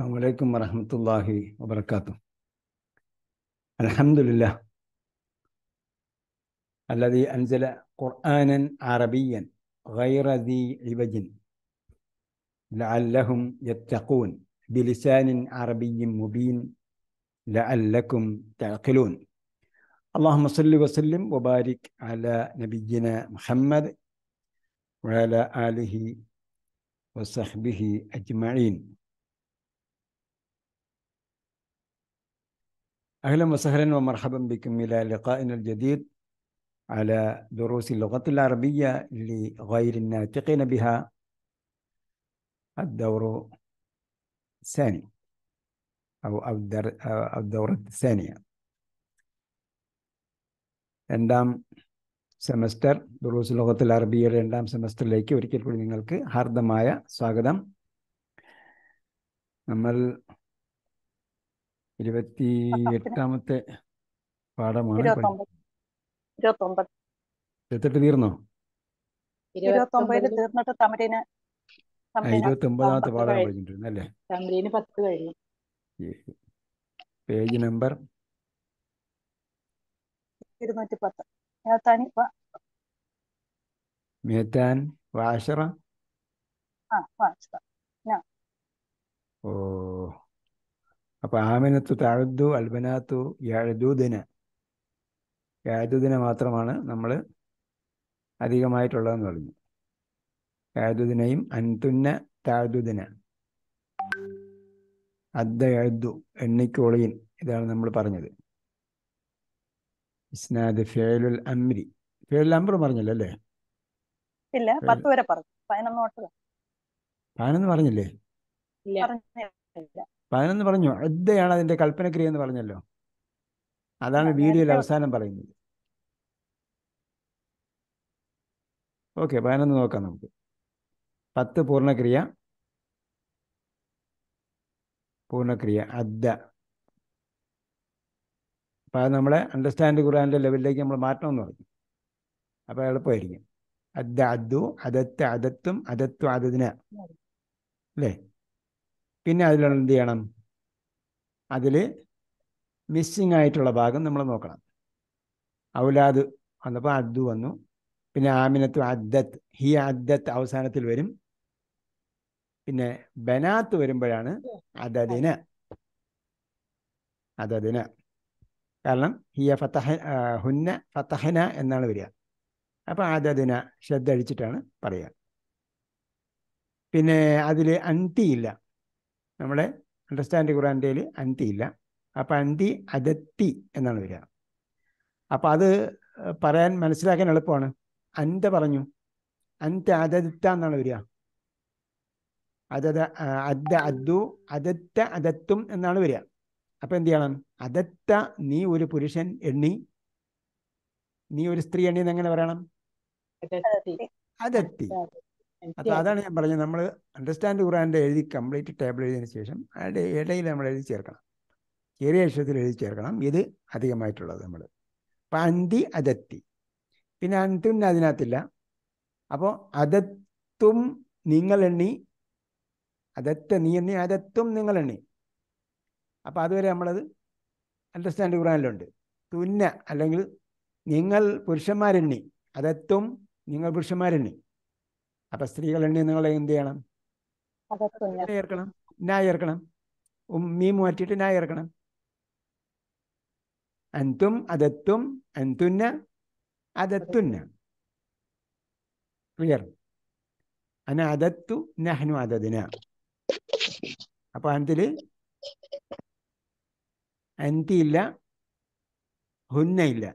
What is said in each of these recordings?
السلام عليكم ورحمة الله وبركاته الحمد لله الذي أنزل قرآنا عربيا غير ذي عوج لعلهم يتقون بلسان عربي مبين لعلكم تعقلون اللهم صل وسلم وبارك على نبينا محمد وعلى آله وصحبه أجمعين أهلا وسهلا ومرحبا بكم إلى لقائنا الجديد على دروس اللغة العربية لغير الناطقين بها الدور الثاني أو الدورة الثانية രണ്ടാം സെമസ്റ്റർ ദുറൂസ് ലോകത്തിൽ അറബിയുടെ രണ്ടാം സെമസ്റ്ററിലേക്ക് ഒരിക്കൽ കൂടി നിങ്ങൾക്ക് ഹാർദമായ സ്വാഗതം നമ്മൾ ഇരുപത്തി എട്ടാമത്തെ പാഠമാണ് ഇരുപത്തെട്ട് തീർന്നോ ഇരുപത്തി ഒമ്പതാമത്തെ പാഠം പഠിച്ചിട്ടുണ്ട് അല്ലേ പേജ് നമ്പർ മേത്താൻ ആ വാഷറ ഓ അപ്പോൾ ആമിനത്തു താഴ്ദു അൽബനാത്തു യാഴുദിന യാഴുദിന മാത്രമാണ് നമ്മൾ അധികമായിട്ടുള്ളതെന്ന് പറഞ്ഞു യാഴുദിനയും അൻതുന്ന താഴ്ദുദിന അദ്ദ എഴുതു എണ്ണിക്കോളിയൻ ഇതാണ് നമ്മൾ പറഞ്ഞത് ഇസ്നാദ് ഫേലുൽ അംരി ഫേലുൽ അംബർ പറഞ്ഞല്ലോ അല്ലേ ഇല്ല പത്ത് വരെ പറഞ്ഞു പതിനൊന്ന് പതിനൊന്ന് പറഞ്ഞില്ലേ പതിനൊന്ന് പറഞ്ഞു അദ്ദയാണ് അതിന്റെ കൽപ്പനക്രിയ എന്ന് പറഞ്ഞല്ലോ അതാണ് വീഡിയോയിൽ അവസാനം പറയുന്നത് ഓക്കെ പതിനൊന്ന് നോക്കാം നമുക്ക് പത്ത് പൂർണ്ണക്രിയ പൂർണ്ണക്രിയ അദ്ദ അപ്പോൾ അത് നമ്മളെ അണ്ടർസ്റ്റാൻഡ് ഖുറാൻ്റെ ലെവലിലേക്ക് നമ്മൾ മാറ്റണമെന്ന് പറഞ്ഞു അപ്പോൾ എളുപ്പമായിരിക്കും അദ്ദ അദ്ദു അതത്ത് അതത്തും അതത്വ അതതിന അല്ലേ പിന്നെ അതിൽ എന്ത് ചെയ്യണം അതിൽ മിസ്സിങ് ആയിട്ടുള്ള ഭാഗം നമ്മൾ നോക്കണം ഔലാദ് വന്നപ്പോൾ അദ്ദു വന്നു പിന്നെ ആമിനത്ത് അദ്ദത്ത് ഹി അദ്ദത്ത് അവസാനത്തിൽ വരും പിന്നെ ബനാത്ത് വരുമ്പോഴാണ് അദദിന അദദിന കാരണം ഹിയ ഫത്തഹ ഹുന്ന ഫത്തഹന എന്നാണ് വരിക അപ്പം അദദിന ശ്രദ്ധ അടിച്ചിട്ടാണ് പറയുക പിന്നെ അതിൽ അൻതി ഇല്ല നമ്മളെ അണ്ടർസ്റ്റാൻഡ് ഖുറാൻ്റെയിൽ അന്തി ഇല്ല അപ്പം അന്തി അതത്തി എന്നാണ് വരിക അപ്പം അത് പറയാൻ മനസ്സിലാക്കാൻ എളുപ്പമാണ് അന്ത പറഞ്ഞു അന്ത അതത്ത എന്നാണ് വരിക അതത് അദ്ദ അദ്ദു അതത്ത അതത്തും എന്നാണ് വരിക അപ്പം എന്ത് ചെയ്യണം അതത്ത നീ ഒരു പുരുഷൻ എണ്ണി നീ ഒരു സ്ത്രീ എണ്ണി എന്ന് എങ്ങനെ പറയണം അതത്തി അപ്പൊ അതാണ് ഞാൻ പറഞ്ഞത് നമ്മൾ അണ്ടർസ്റ്റാൻഡ് ഖുറാൻ്റെ എഴുതി കംപ്ലീറ്റ് ടേബിൾ എഴുതിയതിന് ശേഷം അതിൻ്റെ ഇടയിൽ നമ്മൾ എഴുതി ചേർക്കണം ചെറിയ അക്ഷരത്തിൽ എഴുതി ചേർക്കണം ഇത് അധികമായിട്ടുള്ളത് നമ്മൾ അപ്പം അന്തി അതെത്തി പിന്നെ അന്തുന്ന് അതിനകത്തില്ല അപ്പോൾ നിങ്ങൾ എണ്ണി അതെത്ത നീ എണ്ണി നിങ്ങൾ എണ്ണി അപ്പോൾ അതുവരെ നമ്മളത് അണ്ടർസ്റ്റാൻഡ് ഖുറാനിലുണ്ട് തുന്ന അല്ലെങ്കിൽ നിങ്ങൾ പുരുഷന്മാരെണ്ണി അതത്തും നിങ്ങൾ പുരുഷന്മാരെണ്ണി അപ്പൊ എണ്ണി നിങ്ങൾ എന്ത് ചെയ്യണം ചേർക്കണം നാ ചേർക്കണം മീം മാറ്റിയിട്ട് നാ ചേർക്കണം അന്തും അതെത്തും അന്തുന്ന അതെത്തുന്ന ക്ലിയർ അന അതത്തു നഹ്നു അതതിന അപ്പൊ ഇല്ല ഹുന്ന ഇല്ല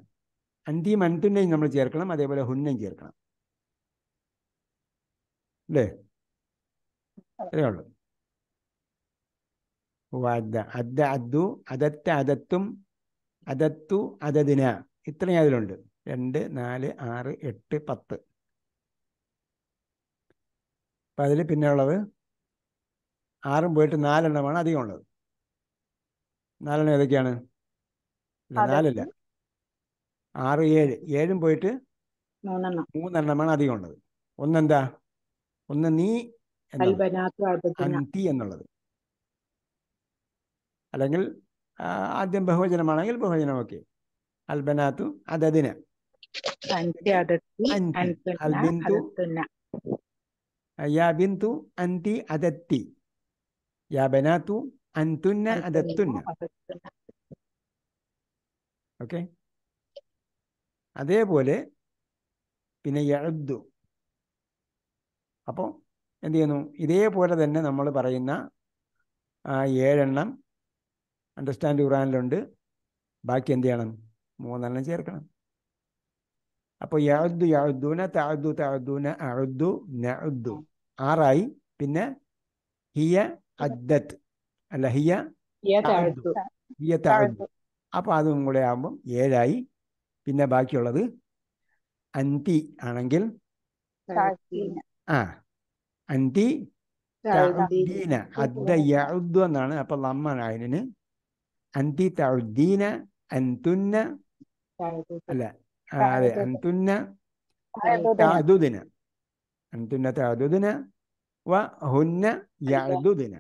അന്തിയും അന്തുന്നയും നമ്മൾ ചേർക്കണം അതേപോലെ ഹുന്നയും ചേർക്കണം അല്ലേ അതേയുള്ളൂ വദ അദ്ദ അദ്ദു അതത്ത് അതത്തും അതത്തു അതതിന ഇത്രയും അതിലുണ്ട് രണ്ട് നാല് ആറ് എട്ട് പത്ത് അപ്പം അതിൽ പിന്നെ ഉള്ളത് ആറും പോയിട്ട് നാലെണ്ണമാണ് അധികം ഉള്ളത് നാലെണ്ണം ഏതൊക്കെയാണ് നാലല്ല ആറ് ഏഴ് ഏഴും പോയിട്ട് മൂന്നെണ്ണമാണ് അധികം ഉള്ളത് ഒന്നെന്താ ഒന്ന് നീ അന്തി എന്നുള്ളത് അല്ലെങ്കിൽ ആദ്യം ബഹുവചനമാണെങ്കിൽ ബഹുവചനം ഓക്കെ അൽബനാത്തു അതതിന് അതേപോലെ പിന്നെ അപ്പോൾ എന്ത് ചെയ്യുന്നു ഇതേപോലെ തന്നെ നമ്മൾ പറയുന്ന ആ ഏഴെണ്ണം അണ്ടർസ്റ്റാൻഡ് ഖുറാനിലുണ്ട് ബാക്കി എന്ത് ചെയ്യണം മൂന്നെണ്ണം ചേർക്കണം അപ്പോൾ യാദ്ദു യാദൂന താദ്ദു താദൂന അഴുദു നഅുദു ആറായി പിന്നെ ഹിയ അദ്ദത്ത് അല്ല ഹിയ ഹിയ താഴു അപ്പോൾ അതും കൂടെ ആകുമ്പം ഏഴായി പിന്നെ ബാക്കിയുള്ളത് അന്തി ആണെങ്കിൽ ആ അന്തി തഅുദ്ദീന അദ്ദ യഉദ്ദു എന്നാണ് അപ്പൊ ലമ്മ ആയതിന് അന്തി തഅുദ്ദീന അന്തുന്ന അല്ല അതെ അന്തുന്ന തഅദുദിന അന്തുന്ന തഅദുദിന വ ഹുന്ന യഅദുദിന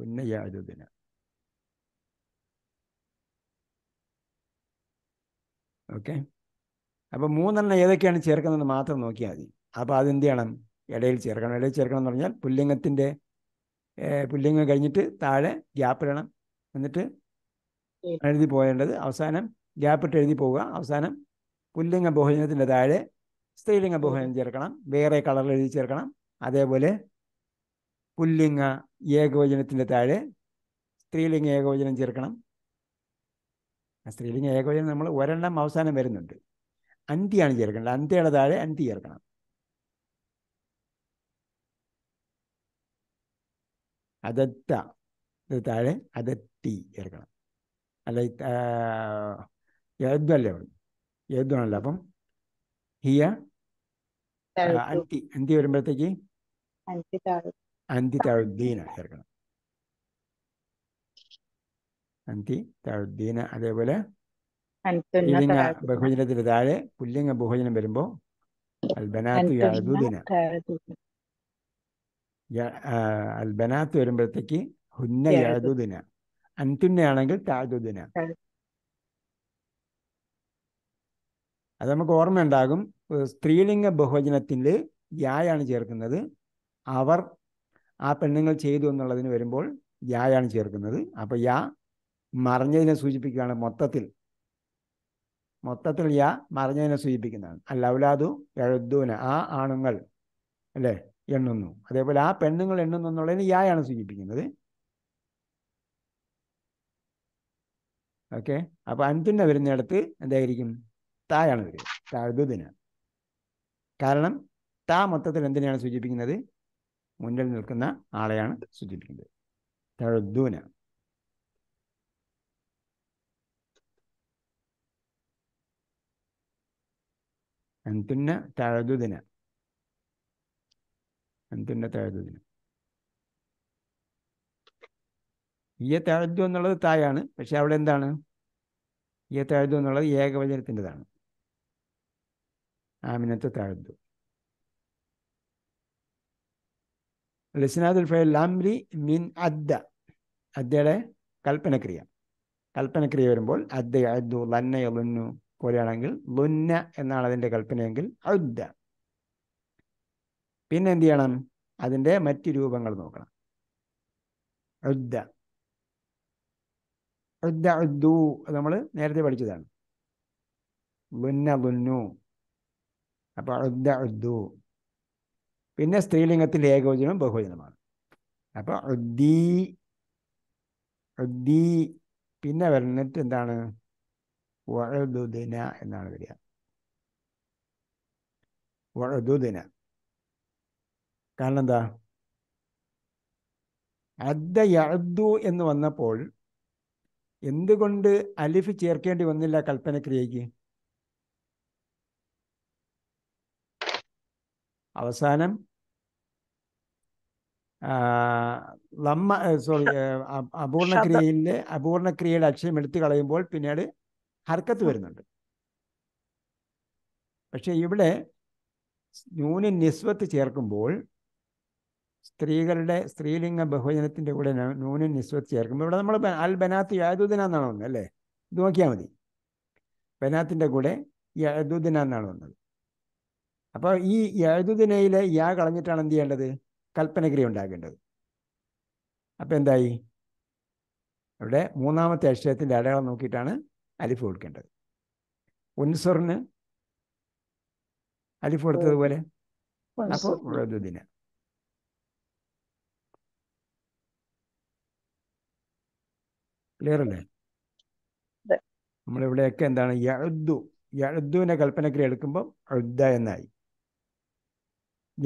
ഹുന്ന യഅദുദിന ഓക്കെ അപ്പൊ മൂന്നെണ്ണം ഏതൊക്കെയാണ് ചേർക്കുന്നത് മാത്രം നോക്കിയാൽ മതി അപ്പോൾ അതെന്ത് ചെയ്യണം ഇടയിൽ ചേർക്കണം ഇടയിൽ ചേർക്കണം എന്ന് പറഞ്ഞാൽ പുല്ലിംഗത്തിൻ്റെ പുല്ലിംഗം കഴിഞ്ഞിട്ട് താഴെ ഗ്യാപ്പിടണം എന്നിട്ട് എഴുതി പോകേണ്ടത് അവസാനം ഗ്യാപ്പിട്ട് എഴുതി പോവുക അവസാനം പുല്ലിംഗ ബഹുജനത്തിൻ്റെ താഴെ സ്ത്രീലിംഗ ബഹുജനം ചേർക്കണം വേറെ കളറിൽ എഴുതി ചേർക്കണം അതേപോലെ പുല്ലിംഗ ഏകവചനത്തിൻ്റെ താഴെ സ്ത്രീലിംഗ ഏകവചനം ചേർക്കണം സ്ത്രീലിംഗ ഏകവചനം നമ്മൾ ഒരെണ്ണം അവസാനം വരുന്നുണ്ട് അന്തിയാണ് ചേർക്കേണ്ടത് അന്തിയുടെ താഴെ അന്തി ചേർക്കണം അതത്ത താഴെ അതത്തി ചേർക്കണം അല്ല യദ്വല്ലേ യദ്വാണല്ലോ അപ്പം ഹിയ അന്തി അന്തി വരുമ്പോഴത്തേക്ക് അന്തി താഴുദ്ദീന ചേർക്കണം അന്തി താഴുദ്ദീന അതേപോലെ സ്ത്രീലിംഗ ബഹുജനത്തിന് താഴെ പുല്ലിംഗ ബഹുജനം വരുമ്പോൾ അൽബനാത്ത് യാദുദിന അൽബനാത്ത് വരുമ്പോഴത്തേക്ക് ഹുന്ന യാദുദിന അൻതുന്നയാണെങ്കിൽ താജുദിന അത് നമുക്ക് ഉണ്ടാകും സ്ത്രീലിംഗ ബഹുവചനത്തിൽ യായാണ് ചേർക്കുന്നത് അവർ ആ പെണ്ണുങ്ങൾ ചെയ്തു എന്നുള്ളതിന് വരുമ്പോൾ യായാണ് ചേർക്കുന്നത് അപ്പോൾ യാ മറിഞ്ഞതിനെ സൂചിപ്പിക്കുകയാണ് മൊത്തത്തിൽ മൊത്തത്തിൽ യാ മറിഞ്ഞതിനെ സൂചിപ്പിക്കുന്നതാണ് അല്ല ഔലാദു എഴുദൂന ആ ആണുങ്ങൾ അല്ലേ എണ്ണുന്നു അതേപോലെ ആ പെണ്ണുങ്ങൾ എണ്ണുന്നു എന്നുള്ളതിന് യായാണ് സൂചിപ്പിക്കുന്നത് ഓക്കെ അപ്പൊ അന്തുന്ന വരുന്നിടത്ത് എന്തായിരിക്കും തായാണ് വരിക താഴ്ദുദിന കാരണം താ മൊത്തത്തിൽ എന്തിനെയാണ് സൂചിപ്പിക്കുന്നത് മുന്നിൽ നിൽക്കുന്ന ആളെയാണ് സൂചിപ്പിക്കുന്നത് തഴുദൂന അൻതുന്ന തഴുദുദിന എന്തിൻ്റെ താഴ്ത്തതിന് ഇയ തഴുതു എന്നുള്ളത് തായാണ് പക്ഷെ അവിടെ എന്താണ് ഇയ തഴുതു എന്നുള്ളത് ഏകവചനത്തിൻ്റെതാണ് ആമിനത്ത് തഴുതു ലസ്നാദുൽ ഫയൽ ലാംലി മിൻ അദ്ദ അദ്ദയുടെ കൽപ്പനക്രിയ കൽപ്പനക്രിയ വരുമ്പോൾ അദ്ദ അദ്ദു ലന്ന ലുന്നു പോലെയാണെങ്കിൽ ലുന്ന എന്നാണ് അതിൻ്റെ കൽപ്പനയെങ്കിൽ അദ്ദ പിന്നെ എന്ത് ചെയ്യണം അതിൻ്റെ മറ്റ് രൂപങ്ങൾ നോക്കണം ഉദ്ദ ഉദ്ദു നമ്മൾ നേരത്തെ പഠിച്ചതാണ് ലുന്ന ലുന്നു അപ്പോൾ ഉദ്ദ ഉദ്ദു പിന്നെ സ്ത്രീലിംഗത്തിൻ്റെ ഏകവചനം ബഹുവചനമാണ് അപ്പോൾ ഉദ്ദീ ഉദ്ദീ പിന്നെ വരുന്നിട്ട് എന്താണ് വഴുതുദിന എന്നാണ് വരിക വഴുതുദിന കാരണം എന്താ അദ്ദ യഅദ്ദു എന്ന് വന്നപ്പോൾ എന്തുകൊണ്ട് അലിഫ് ചേർക്കേണ്ടി വന്നില്ല കൽപ്പനക്രിയയ്ക്ക് അവസാനം ലമ്മ സോറി അപൂർണക്രിയയിലെ അപൂർണക്രിയയുടെ അക്ഷരം എടുത്തു കളയുമ്പോൾ പിന്നീട് ഹർക്കത്ത് വരുന്നുണ്ട് പക്ഷെ ഇവിടെ ന്യൂന നിസ്വത്ത് ചേർക്കുമ്പോൾ സ്ത്രീകളുടെ സ്ത്രീലിംഗ ബഹുജനത്തിൻ്റെ കൂടെ നൂനും നിസ്വത്ത് ചേർക്കും ഇവിടെ നമ്മൾ അൽ ബനാത്ത് യാദുദിന എന്നാണ് വന്നത് അല്ലേ ഇത് നോക്കിയാൽ മതി ബനാത്തിൻ്റെ കൂടെ യാദുദിന എന്നാണ് വന്നത് അപ്പോൾ ഈ യഹദുദിനയിലെ യാ കളഞ്ഞിട്ടാണ് എന്ത് ചെയ്യേണ്ടത് കൽപ്പനഗിരി ഉണ്ടാകേണ്ടത് അപ്പോൾ എന്തായി ഇവിടെ മൂന്നാമത്തെ അക്ഷരത്തിൻ്റെ അടയാളം നോക്കിയിട്ടാണ് അലിഫ് കൊടുക്കേണ്ടത് ഉൻസുറിന് അലിഫ് കൊടുത്തതുപോലെ അപ്പോൾ യഹദുദിന ക്ലിയർ അല്ലേ നമ്മളിവിടെയൊക്കെ എന്താണ് യഴുദ്ദു യഴുദ്ദുവിനെ കൽപ്പനക്രിയ എടുക്കുമ്പോൾ അഴുദ്ദ എന്നായി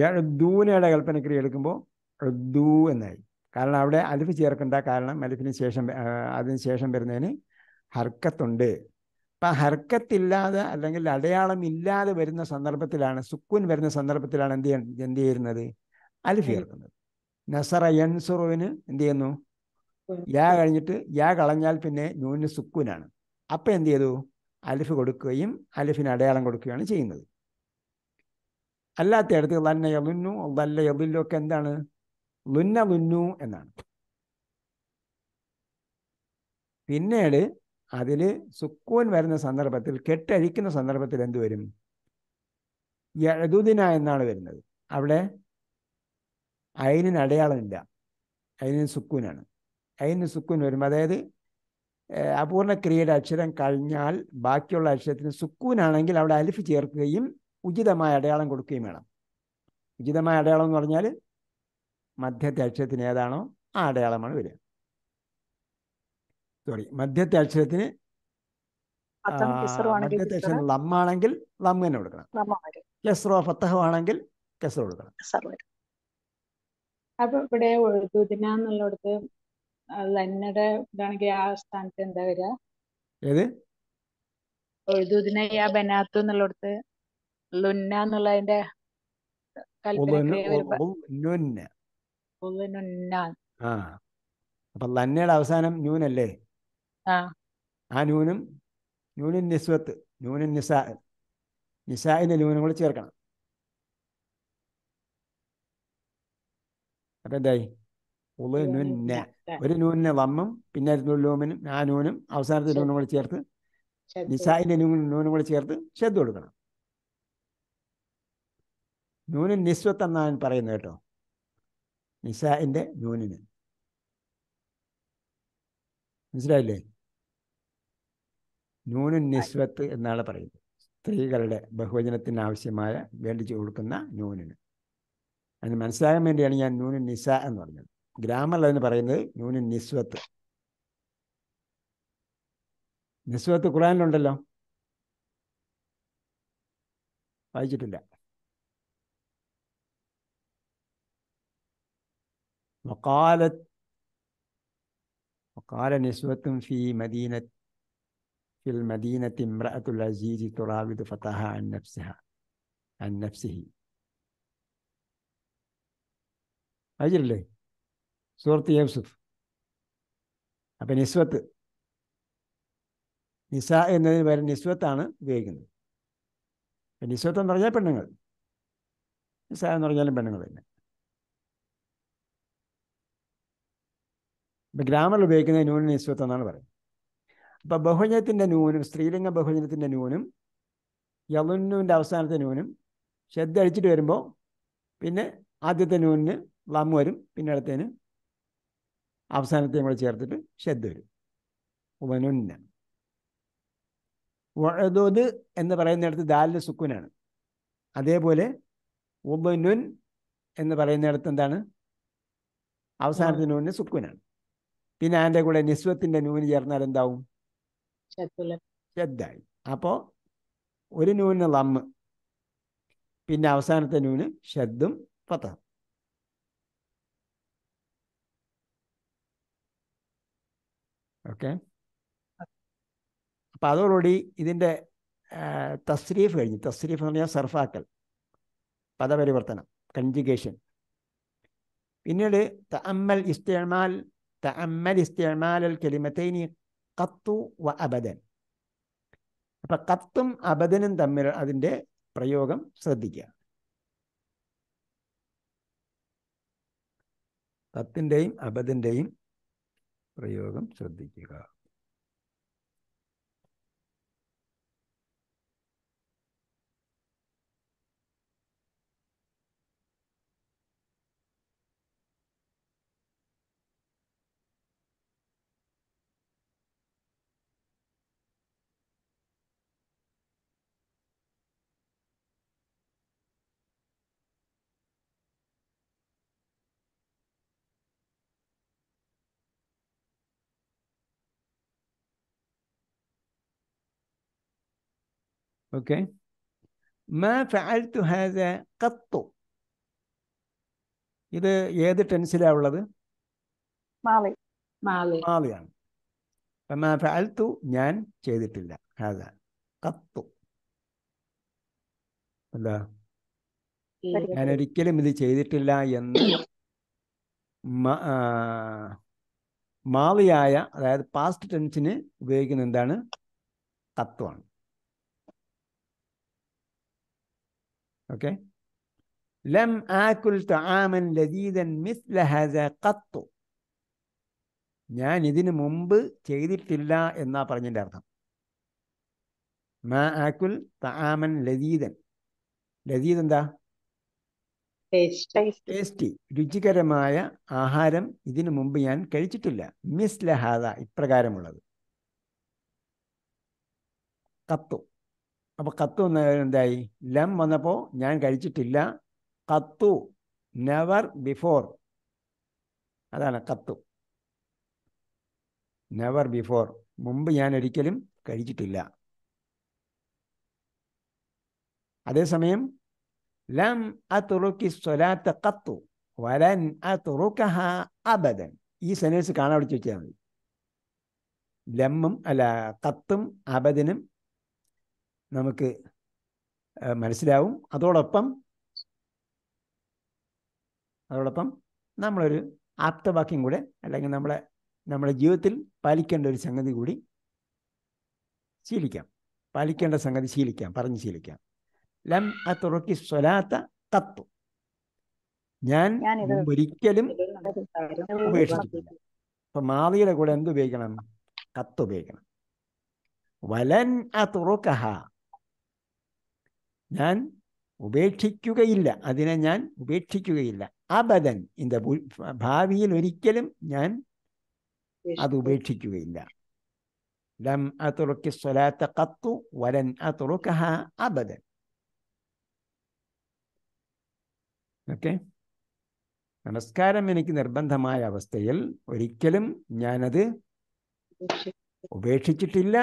യഴുദ്ദൂനയുടെ കൽപ്പനക്രിയ എടുക്കുമ്പോൾ അഴുദ്ദു എന്നായി കാരണം അവിടെ അലിഫ് ചേർക്കേണ്ട കാരണം അലിഫിന് ശേഷം അതിന് ശേഷം വരുന്നതിന് ഹർക്കത്തുണ്ട് അപ്പം ഹർക്കത്തില്ലാതെ അല്ലെങ്കിൽ അടയാളം ഇല്ലാതെ വരുന്ന സന്ദർഭത്തിലാണ് സുക്കുൻ വരുന്ന സന്ദർഭത്തിലാണ് എന്ത് എന്ത് ചെയ്യുന്നത് അലിഫ് ചേർക്കുന്നത് നസറ യൻസുറുവിന് എന്ത് ചെയ്യുന്നു യാ കഴിഞ്ഞിട്ട് യാ കളഞ്ഞാൽ പിന്നെ നൂന് സുക്കൂനാണ് അപ്പം എന്ത് ചെയ്തു അലിഫ് കൊടുക്കുകയും അലിഫിന് അടയാളം കൊടുക്കുകയാണ് ചെയ്യുന്നത് അല്ലാത്തയിടത്ത് ലന്ന യലുന്നു ലല്ല യലുല്ലു ഒക്കെ എന്താണ് ലുന്ന ലുന്നു എന്നാണ് പിന്നീട് അതിൽ സുക്കൂൻ വരുന്ന സന്ദർഭത്തിൽ കെട്ടഴിക്കുന്ന സന്ദർഭത്തിൽ എന്ത് വരും യഴുദിന എന്നാണ് വരുന്നത് അവിടെ അയിനടയാളമില്ല അടയാളമില്ല സുക്കൂനാണ് ഐന് സുക്കൂൻ വരും അതായത് അപൂർണ ക്രിയയുടെ അക്ഷരം കഴിഞ്ഞാൽ ബാക്കിയുള്ള അക്ഷരത്തിന് സുക്കൂനാണെങ്കിൽ അവിടെ അലിഫ് ചേർക്കുകയും ഉചിതമായ അടയാളം കൊടുക്കുകയും വേണം ഉചിതമായ അടയാളം എന്ന് പറഞ്ഞാൽ മധ്യത്തെ അക്ഷരത്തിന് ഏതാണോ ആ അടയാളമാണ് വരിക സോറി മധ്യത്തെ അക്ഷരത്തിന് മധ്യത്തെ അക്ഷരം ലമ്മാണെങ്കിൽ ലം തന്നെ കൊടുക്കണം കെസ്രോ ഫത്തഹമാണെങ്കിൽ ആണെങ്കിൽ കൊടുക്കണം അപ്പൊ ഇവിടെ എഴുതുതിനെന്നുള്ളടത്ത് ലന്നയുടെ ഇതാണെങ്കിൽ ആ സ്ഥാനത്ത് എന്താ വരിക ഏത് ഒഴുതുദിന യാ ബനാത്തു എന്നുള്ളടത്ത് ലുന്ന എന്നുള്ളതിന്റെ അപ്പൊ ലന്നയുടെ അവസാനം ന്യൂൻ അല്ലേ ആ ന്യൂനും ന്യൂനിൻ നിസ്വത്ത് ന്യൂനിൻ നിസാ നിസായിന്റെ ന്യൂനും കൂടെ ചേർക്കണം അപ്പൊ എന്തായി ഉളുനുന്ന ഒരു നൂനിനെ വമ്മും പിന്നെ ലൂമിനും ആ നൂനും അവസാനത്തെ നൂനും കൂടെ ചേർത്ത് നിസായിന്റെ നൂനും കൂടെ ചേർത്ത് ഷെദ് കൊടുക്കണം നൂന് നിസ്വത്ത് എന്നാണ് പറയുന്നത് കേട്ടോ നിസായിന്റെ നൂനിന് മനസ്സിലായില്ലേ നൂനു നിസ്വത്ത് എന്നാണ് പറയുന്നത് സ്ത്രീകളുടെ ബഹുവചനത്തിന് ആവശ്യമായ വേണ്ടി കൊടുക്കുന്ന നൂനിന് അതിന് മനസ്സിലാകാൻ വേണ്ടിയാണ് ഞാൻ നൂനു നിസ എന്ന് പറഞ്ഞത് ഗ്രാമല്ല എന്ന് പറയുന്നത് ന്യൂനൻ നിസ്വത്ത് നിസ്വത്ത് ഖുറാനിലുണ്ടല്ലോ വായിച്ചിട്ടില്ല وقالت وقال نسوة في مدينة في المدينة امرأة العزيز تراود فتاها عن نفسها عن نفسه أجل ليه സുഹൃത്ത് യൂസുഫ് അപ്പം നിസ്വത്ത് നിസ എന്നതിന് പേര് നിസ്വത്താണ് ഉപയോഗിക്കുന്നത് നിസ്വത്ത് എന്ന് പറഞ്ഞാൽ പെണ്ണുങ്ങൾ നിസ എന്ന് പറഞ്ഞാലും പെണ്ണുങ്ങൾ തന്നെ ഇപ്പം ഗ്രാമർ ഉപയോഗിക്കുന്ന ന്യൂന നിസ്വത്ത് എന്നാണ് പറയുന്നത് അപ്പം ബഹുജനത്തിൻ്റെ ന്യൂനും സ്ത്രീലിംഗ ബഹുജനത്തിൻ്റെ ന്യൂനും യലുന്നുവിൻ്റെ അവസാനത്തെ ന്യൂനും ശ്രദ്ധ അടിച്ചിട്ട് വരുമ്പോൾ പിന്നെ ആദ്യത്തെ ന്യൂനിന് ലം വരും പിന്നെ അടുത്തതിന് അവസാനത്തെ നമ്മൾ ചേർത്തിട്ട് ഷെദ് വരും വനുന്ന വഴുതോത് എന്ന് പറയുന്നിടത്ത് ദാലിന് സുക്കുനാണ് അതേപോലെ ഉബനുൻ എന്ന് പറയുന്നിടത്ത് എന്താണ് അവസാനത്തെ നൂന് സുക്കുനാണ് പിന്നെ അതിൻ്റെ കൂടെ നിസ്വത്തിൻ്റെ നൂന് ചേർന്നാൽ എന്താവും ഷെദ്ദായി അപ്പോൾ ഒരു നൂന് ലമ്മ് പിന്നെ അവസാനത്തെ നൂന് ഷെദ്ദും ഫത്തഹും ഓക്കെ അപ്പം അതോടുകൂടി ഇതിൻ്റെ തസ്രീഫ് കഴിഞ്ഞു തസ്രീഫ് എന്ന് പറഞ്ഞാൽ സർഫാക്കൽ പദപരിവർത്തനം കൺജുഗേഷൻ പിന്നീട് തഅമ്മൽ ഇസ്തിമാൽ തഅമ്മൽ ഇസ്തിമാൽ അൽ കെലിമത്തേനി കത്തു വ അബദൻ അപ്പം കത്തും അബദനും തമ്മിൽ അതിൻ്റെ പ്രയോഗം ശ്രദ്ധിക്കുക കത്തിൻ്റെയും അബദിൻ്റെയും പ്രയോഗം ശ്രദ്ധിക്കുക Okay. ما فعلت هذا قط ഇത് ഏത് ടെൻസിലാ ഉള്ളത് മാളി മാളിയാണ് മാ ഫഅൽത്തു ഞാൻ ചെയ്തിട്ടില്ല ഹാദ ഖത്തു അല്ല ഞാൻ ഒരിക്കലും ഇത് ചെയ്തിട്ടില്ല എന്ന് മാളിയായ അതായത് പാസ്റ്റ് ടെൻസിന് ഉപയോഗിക്കുന്ന എന്താണ് തത്വമാണ് Okay. لم آكل طعاما لذيذا مثل هذا قط ഞാൻ ഇതിനു മുമ്പ് ചെയ്തിട്ടില്ല എന്നാ പറഞ്ഞതിൻ്റെ അർത്ഥം മാ ആക്കുൽ തആമൻ ലതീതൻ ലതീത് എന്താ ടേസ്റ്റി രുചികരമായ ആഹാരം ഇതിനു മുമ്പ് ഞാൻ കഴിച്ചിട്ടില്ല മിസ് ലഹാദ ഇപ്രകാരമുള്ളത് കത്തു അപ്പൊ കത്തു എന്ന എന്തായി ലം വന്നപ്പോ ഞാൻ കഴിച്ചിട്ടില്ല കത്തു നെവർ ബിഫോർ അതാണ് കത്തു നെവർ ബിഫോർ മുമ്പ് ഞാൻ ഒരിക്കലും കഴിച്ചിട്ടില്ല അതേസമയം ലം അതുറുക്കി സ്വലാത്ത കത്തു വലൻ അതുറുക്കഹ അബദൻ ഈ സെനേഴ്സ് കാണാൻ വിളിച്ചു വെച്ചാൽ മതി ലമ്മും അല്ല കത്തും അബദനും നമുക്ക് മനസ്സിലാവും അതോടൊപ്പം അതോടൊപ്പം നമ്മളൊരു ആപ്തവാക്യം കൂടെ അല്ലെങ്കിൽ നമ്മളെ നമ്മുടെ ജീവിതത്തിൽ പാലിക്കേണ്ട ഒരു സംഗതി കൂടി ശീലിക്കാം പാലിക്കേണ്ട സംഗതി ശീലിക്കാം പറഞ്ഞ് ശീലിക്കാം ലം അത്തുറക്കി സ്വലാത്ത തത്വം ഞാൻ ഒരിക്കലും ഉപേക്ഷിച്ചിട്ടില്ല അപ്പൊ മാതയുടെ കൂടെ എന്ത് ഉപയോഗിക്കണം കത്ത് ഉപയോഗിക്കണം വലൻ അ തുറക്കഹ ഞാൻ ഉപേക്ഷിക്കുകയില്ല അതിനെ ഞാൻ ഉപേക്ഷിക്കുകയില്ല അബദൻ ഇന്ത ഭാവിയിൽ ഒരിക്കലും ഞാൻ അത് ഉപേക്ഷിക്കുകയില്ല ലം അബദൻ നമസ്കാരം എനിക്ക് നിർബന്ധമായ അവസ്ഥയിൽ ഒരിക്കലും ഞാനത് ഉപേക്ഷിച്ചിട്ടില്ല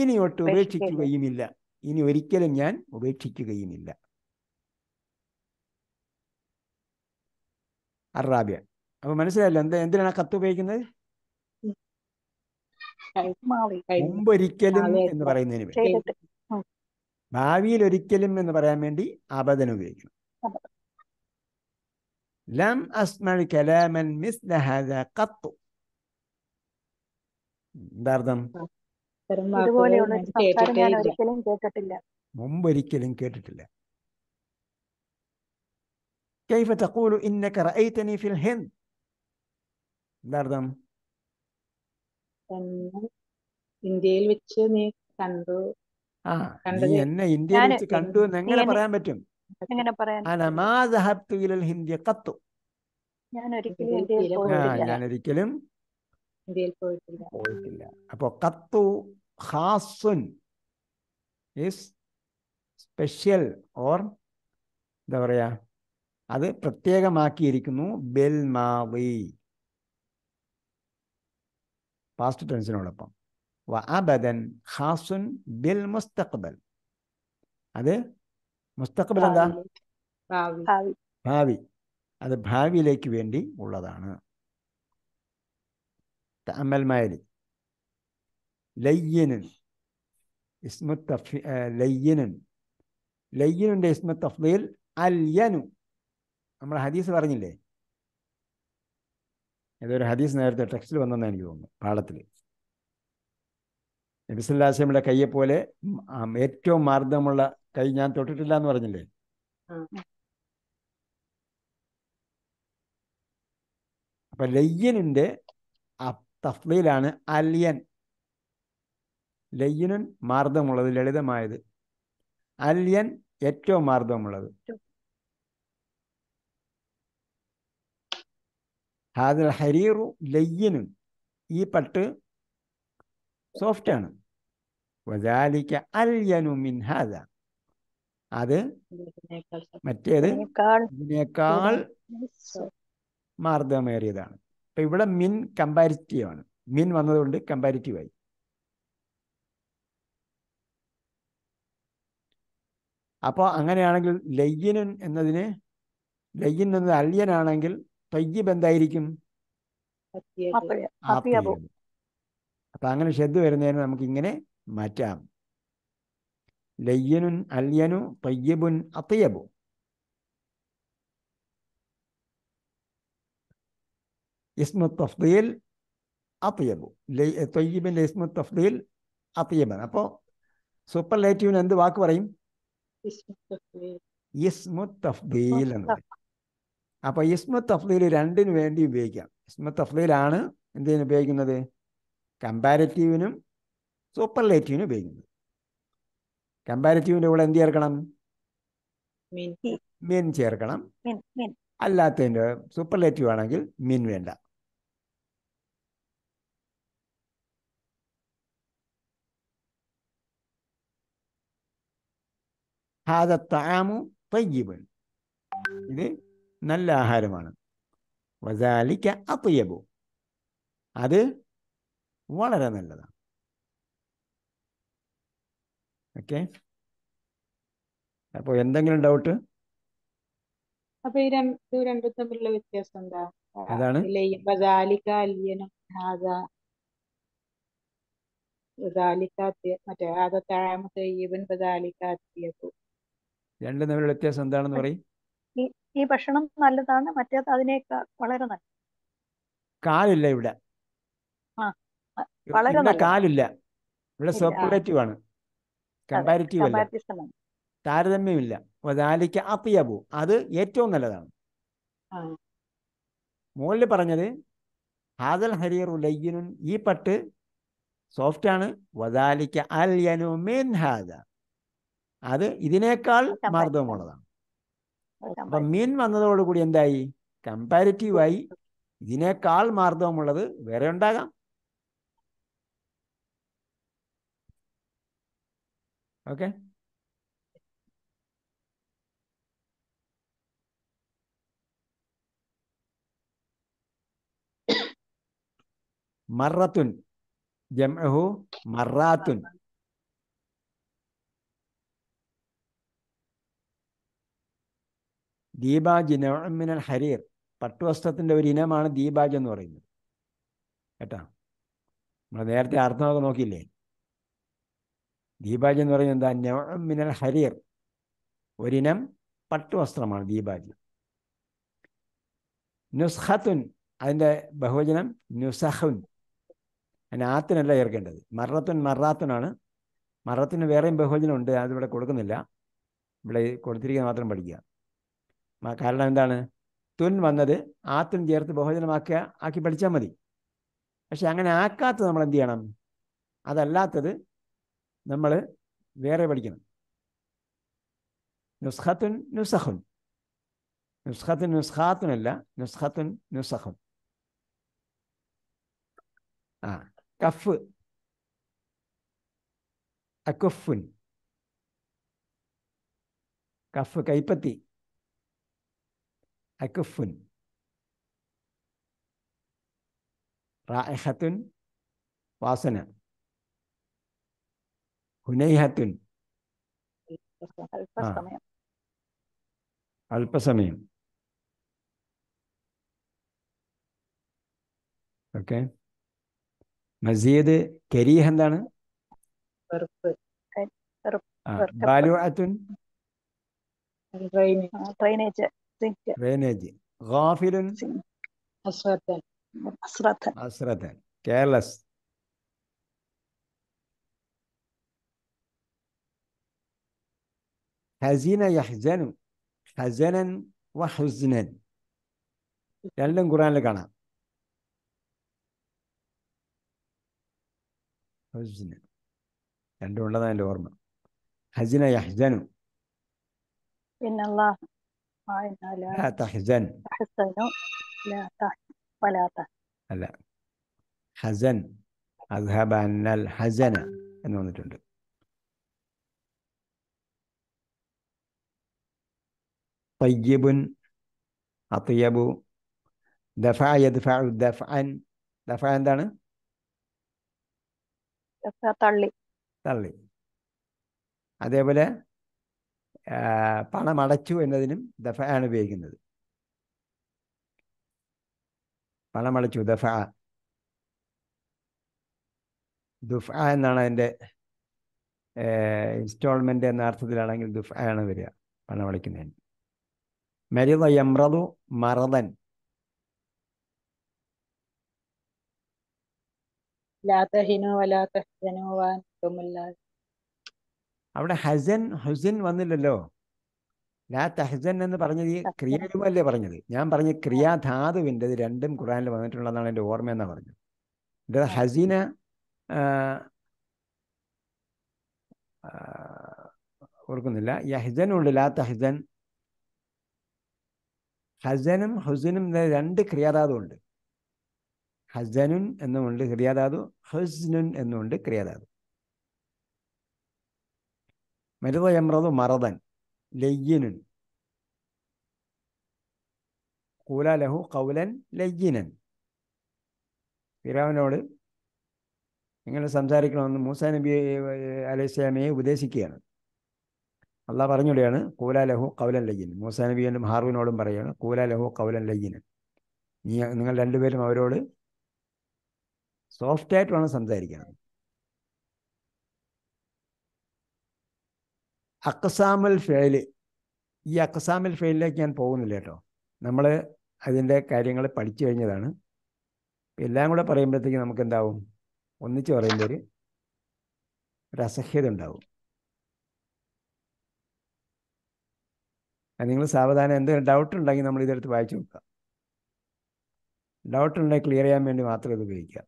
ഇനി ഒട്ട് ഉപേക്ഷിക്കുകയുമില്ല ഇനി ഒരിക്കലും ഞാൻ ഉപേക്ഷിക്കുകയുമില്ല അറാബിയ അപ്പൊ മനസ്സിലായല്ലോ എന്താ എന്തിനാണ് കത്ത് ഉപയോഗിക്കുന്നത് മുമ്പൊരിക്കലും എന്ന് പറയുന്നതിന് വേണ്ടി ഭാവിയിൽ ഒരിക്കലും എന്ന് പറയാൻ വേണ്ടി അബദന ഉപയോഗിക്കണം ലം കലാമൻ ഇത്തരം ഇതുപോലെയുള്ള ഒരു സംസാരം ഒരിക്കലും കേട്ടിട്ടില്ല മുമ്പൊരിക്കലും കേട്ടിട്ടില്ല كيف تقول انك رايتني في الهند എന്താർത്ഥം ഇന്ത്യയിൽ വെച്ച് നീ കണ്ടു ആ നീ എന്നെ ഇന്ത്യയിൽ വെച്ച് കണ്ടു എന്ന് എങ്ങനെ പറയാൻ പറ്റും എങ്ങനെ പറയാൻ الهند قط ഞാൻ ഒരിക്കലും ഇന്ത്യയിൽ പോയിട്ടില്ല ഞാൻ ഒരിക്കലും ഇന്ത്യയിൽ പോയിട്ടില്ല അപ്പോൾ കത്തു ഹാസുൻ ഈസ് സ്പെഷ്യൽ ഓർ എന്താ പറയുക അത് പ്രത്യേകമാക്കിയിരിക്കുന്നു ബെൽമാവി പാസ്റ്റ് ടെൻസിനോടൊപ്പം വ അബദൻ ഹാസുൻ ബിൽ മുസ്തഖബൽ അത് മുസ്തഖബൽ എന്താ ഭാവി അത് ഭാവിയിലേക്ക് വേണ്ടി ഉള്ളതാണ് അമൽ മായലി ലയ്യനൻ ഇസ്മു തഫ് ലയ്യനൻ ലയ്യനുൻ്റെ ഇസ്മു തഫ്ലീൽ അല്യനു നമ്മൾ ഹദീസ് പറഞ്ഞില്ലേ ഏതൊരു ഹദീസ് നേരത്തെ ടെക്സ്റ്റിൽ വന്നതെന്ന് എനിക്ക് തോന്നുന്നു പാഠത്തിൽ നബിസുല്ലാസ്ലമിയുടെ കയ്യെ പോലെ ഏറ്റവും മാർദ്ദമുള്ള കൈ ഞാൻ തൊട്ടിട്ടില്ല എന്ന് പറഞ്ഞില്ലേ അപ്പൊ ലയ്യനിന്റെ തഫ്ലീലാണ് അലിയൻ ലയ്യനൻ മാർദ്ദമുള്ളത് ലളിതമായത് അല്യൻ ഏറ്റവും മാർദ്ദമുള്ളത് ഹാദൽ ഹരീറു ലയ്യനും ഈ പട്ട് സോഫ്റ്റ് ആണ് വജാലിക്ക അല്യനു മിൻ ഹാദ അത് മറ്റേത് ഇതിനേക്കാൾ മാർദ്ദമേറിയതാണ് അപ്പൊ ഇവിടെ മിൻ കമ്പാരിറ്റീവ് ആണ് മിൻ വന്നതുകൊണ്ട് കമ്പാരിറ്റീവായി അപ്പോൾ അങ്ങനെയാണെങ്കിൽ ലയ്യനൻ എന്നതിന് ലയ്യൻ എന്നത് അല്യനാണെങ്കിൽ തയ്യബ് എന്തായിരിക്കും അപ്പൊ അങ്ങനെ ഷെദ് വരുന്നതിന് നമുക്ക് ഇങ്ങനെ മാറ്റാം ലയ്യനുൻ അല്യനു തയ്യബുൻ അത്തയ്യബു ഇസ്മു തഫ്ദീൽ അത്തയ്യബു തയ്യബിൻ്റെ ഇസ്മു തഫ്ദീൽ അത്തയ്യബാണ് അപ്പോൾ സൂപ്പർലേറ്റീവിന് എന്ത് വാക്ക് പറയും അപ്പൊ ഇസ്മു തഫ്ദീൽ രണ്ടിനു വേണ്ടി ഉപയോഗിക്കാം ഇസ്മു തഫ്ദീലാണ് എന്തിനു ഉപയോഗിക്കുന്നത് കമ്പാരറ്റീവിനും സൂപ്പർലേറ്റീവിനും ഉപയോഗിക്കുന്നത് കമ്പാരറ്റീവിന്റെ കൂടെ എന്ത് ചേർക്കണം മീൻ ചേർക്കണം അല്ലാത്തതിന്റെ സൂപ്പർലേറ്റീവ് ആണെങ്കിൽ മീൻ വേണ്ട ഹാദ താമു തയ്യബൻ ഇത് നല്ല ആഹാരമാണ് വസാലിക്ക അപ്പയ്യബു അത് വളരെ നല്ലതാണ് ഓക്കെ അപ്പോ എന്തെങ്കിലും ഡൗട്ട് വ്യത്യാസം അതാണ് ഹാദ രണ്ടും തമ്മിലുള്ള വ്യത്യാസം എന്താണെന്ന് പറയും ഈ ഭക്ഷണം നല്ലതാണ് മറ്റേത് അതിനേക്കാൾ വളരെ നല്ല കാലില്ല ഇവിടെ കാലില്ല ഇവിടെ സെപ്പറേറ്റീവ് ആണ് കമ്പാരിറ്റീവ് അല്ല താരതമ്യമില്ല വദാലിക്ക് അത്തിയബു അത് ഏറ്റവും നല്ലതാണ് മുകളിൽ പറഞ്ഞത് ഹാദൽ ഹരിയർ ലയ്യനും ഈ പട്ട് സോഫ്റ്റ് ആണ് വദാലിക്ക അൽ യനു മിൻ ഹാദ അത് ഇതിനേക്കാൾ മാർദ്ദവമുള്ളതാണ് അപ്പൊ മീൻ വന്നതോടുകൂടി എന്തായി കമ്പാരിറ്റീവായി ഇതിനേക്കാൾ മാർദ്ദവമുള്ളത് വേറെ ഉണ്ടാകാം ഓക്കെ മറത്തുൻ ജംഹു മറാത്തുൻ ദീബാജ് നമിനൽ ഹരീർ പട്ടുവസ്ത്രത്തിൻ്റെ ഒരു ഇനമാണ് ദീബാജ് എന്ന് പറയുന്നത് കേട്ടോ നമ്മൾ നേരത്തെ അർത്ഥമൊക്കെ നോക്കിയില്ലേ ദീപാജി എന്ന് പറയുന്നത് എന്താ നമിനൽ ഹരീർ ഒരിനം പട്ടുവസ്ത്രമാണ് ദീപാജി നുസ്ഹത്തുൻ അതിൻ്റെ ബഹുവചനം നുസഹുൻ അതിന് ആത്തിനല്ല ചേർക്കേണ്ടത് മറത്തുൻ മറാത്തുനാണ് മറത്തിന് വേറെയും ബഹുവചനം ഉണ്ട് അതിവിടെ കൊടുക്കുന്നില്ല ഇവിടെ കൊടുത്തിരിക്കുന്നത് മാത്രം പഠിക്കുക കാരണം എന്താണ് തുൻ വന്നത് ആത്തും ചേർത്ത് ബഹുജനമാക്കുക ആക്കി പഠിച്ചാൽ മതി പക്ഷെ അങ്ങനെ ആക്കാത്തത് നമ്മൾ എന്ത് ചെയ്യണം അതല്ലാത്തത് നമ്മൾ വേറെ പഠിക്കണം നുസ്ഖത്തുൻ നുസഹുൻ നുസ്ഖത്തുൻ നുസ്ഖാത്തുൻ അല്ല നുസ്ഖത്തുൻ നുസഹുൻ ആ കഫ് അക്കുഫുൻ കഫ് കൈപ്പത്തി أكف رائحة واصنة هنيهة ألبسميم آه. ألبسميم ഓക്കെ മസീദ് കരീഹ് എന്താണ് ബാലുഅത്തുൻ ഡ്രെയിനേജ് ഗാഫിലുൻ അസ്രത്തൻ കെയർലെസ് ഹസീന യഹ്ജനു ഹസനൻ വ ഹുസ്നൻ രണ്ടും ഖുറാനിൽ കാണാം ഹുസ്നൻ രണ്ടും ഉള്ളതാണ് എൻ്റെ ഓർമ്മ ഹസിന യഹ്ജനു പിന്നെ അള്ളാഹ് لا, لا تحزن تحزن لا تحزن ولا تحزن لا حزن أذهب عنا الحزن أنا طيب أطيب دفع يدفع دفعا دفعا طلي طلي هذا അതേപോലെ പണമടച്ചു എന്നതിനും ദഫ ആണ് ഉപയോഗിക്കുന്നത് പണമടച്ചു ദഫ ദുഫ എന്നാണ് അതിൻ്റെ ഇൻസ്റ്റാൾമെൻ്റ് എന്ന അർത്ഥത്തിലാണെങ്കിൽ ദുഫ ആണ് വരിക പണമടയ്ക്കുന്നതിന് അടയ്ക്കുന്നതിന് യമ്രതു മറതൻ لا تهنوا വാൻ تحزنوا അവിടെ ഹസൻ ഹുസൻ വന്നില്ലല്ലോ ലാ തഹസൻ എന്ന് പറഞ്ഞത് ഈ ക്രിയാരൂപമല്ലേ പറഞ്ഞത് ഞാൻ പറഞ്ഞ ക്രിയാധാതുവിൻ്റെ ഇത് രണ്ടും ഖുറാനിൽ വന്നിട്ടുള്ളതാണ് എൻ്റെ ഓർമ്മ എന്നാണ് പറഞ്ഞത് ഇത് ഹസീന ഓർക്കുന്നില്ല യഹ്സനുണ്ട് ലാ തഹസൻ ഹസനും ഹുസനും രണ്ട് ക്രിയാധാതുണ്ട് ഹസനുൻ എന്നുമുണ്ട് ക്രിയാധാതു ഹുസ്നുൻ എന്നുമുണ്ട് ക്രിയാധാതു മരുത യമറത് മറതൻ ലയ്യനുൻ കൂല ലഹു കൗലൻ ലയ്യനൻ ഫിറാവിനോട് ഇങ്ങനെ സംസാരിക്കണമെന്ന് മൂസ നബി അലൈസ്ലാമിയെ ഉപദേശിക്കുകയാണ് അള്ളാഹ് പറഞ്ഞുവിടെയാണ് കൂല ലഹു കൗലൻ ലയ്യൻ മൂസ നബിയോടും ഹാർവിനോടും പറയുകയാണ് കൂല ലഹു കൗലൻ ലയ്യനൻ നീ നിങ്ങൾ രണ്ടുപേരും അവരോട് സോഫ്റ്റായിട്ട് വേണം സംസാരിക്കണം അക്കസാമൽ ഫെയില് ഈ അക്കസാമൽ ഫെയിലിലേക്ക് ഞാൻ പോകുന്നില്ല കേട്ടോ നമ്മൾ അതിൻ്റെ കാര്യങ്ങൾ പഠിച്ചു കഴിഞ്ഞതാണ് എല്ലാം കൂടെ പറയുമ്പോഴത്തേക്ക് നമുക്ക് എന്താവും ഒന്നിച്ച് പറയുമ്പോൾ ഒരു രസഹ്യത ഉണ്ടാവും നിങ്ങൾ സാവധാനം എന്തെങ്കിലും ഡൗട്ട് ഉണ്ടെങ്കിൽ നമ്മൾ ഇതെടുത്ത് വായിച്ചു നോക്കുക ഡൗട്ട് ഉണ്ടെങ്കിൽ ക്ലിയർ ചെയ്യാൻ വേണ്ടി മാത്രം ഇത് ഉപയോഗിക്കുക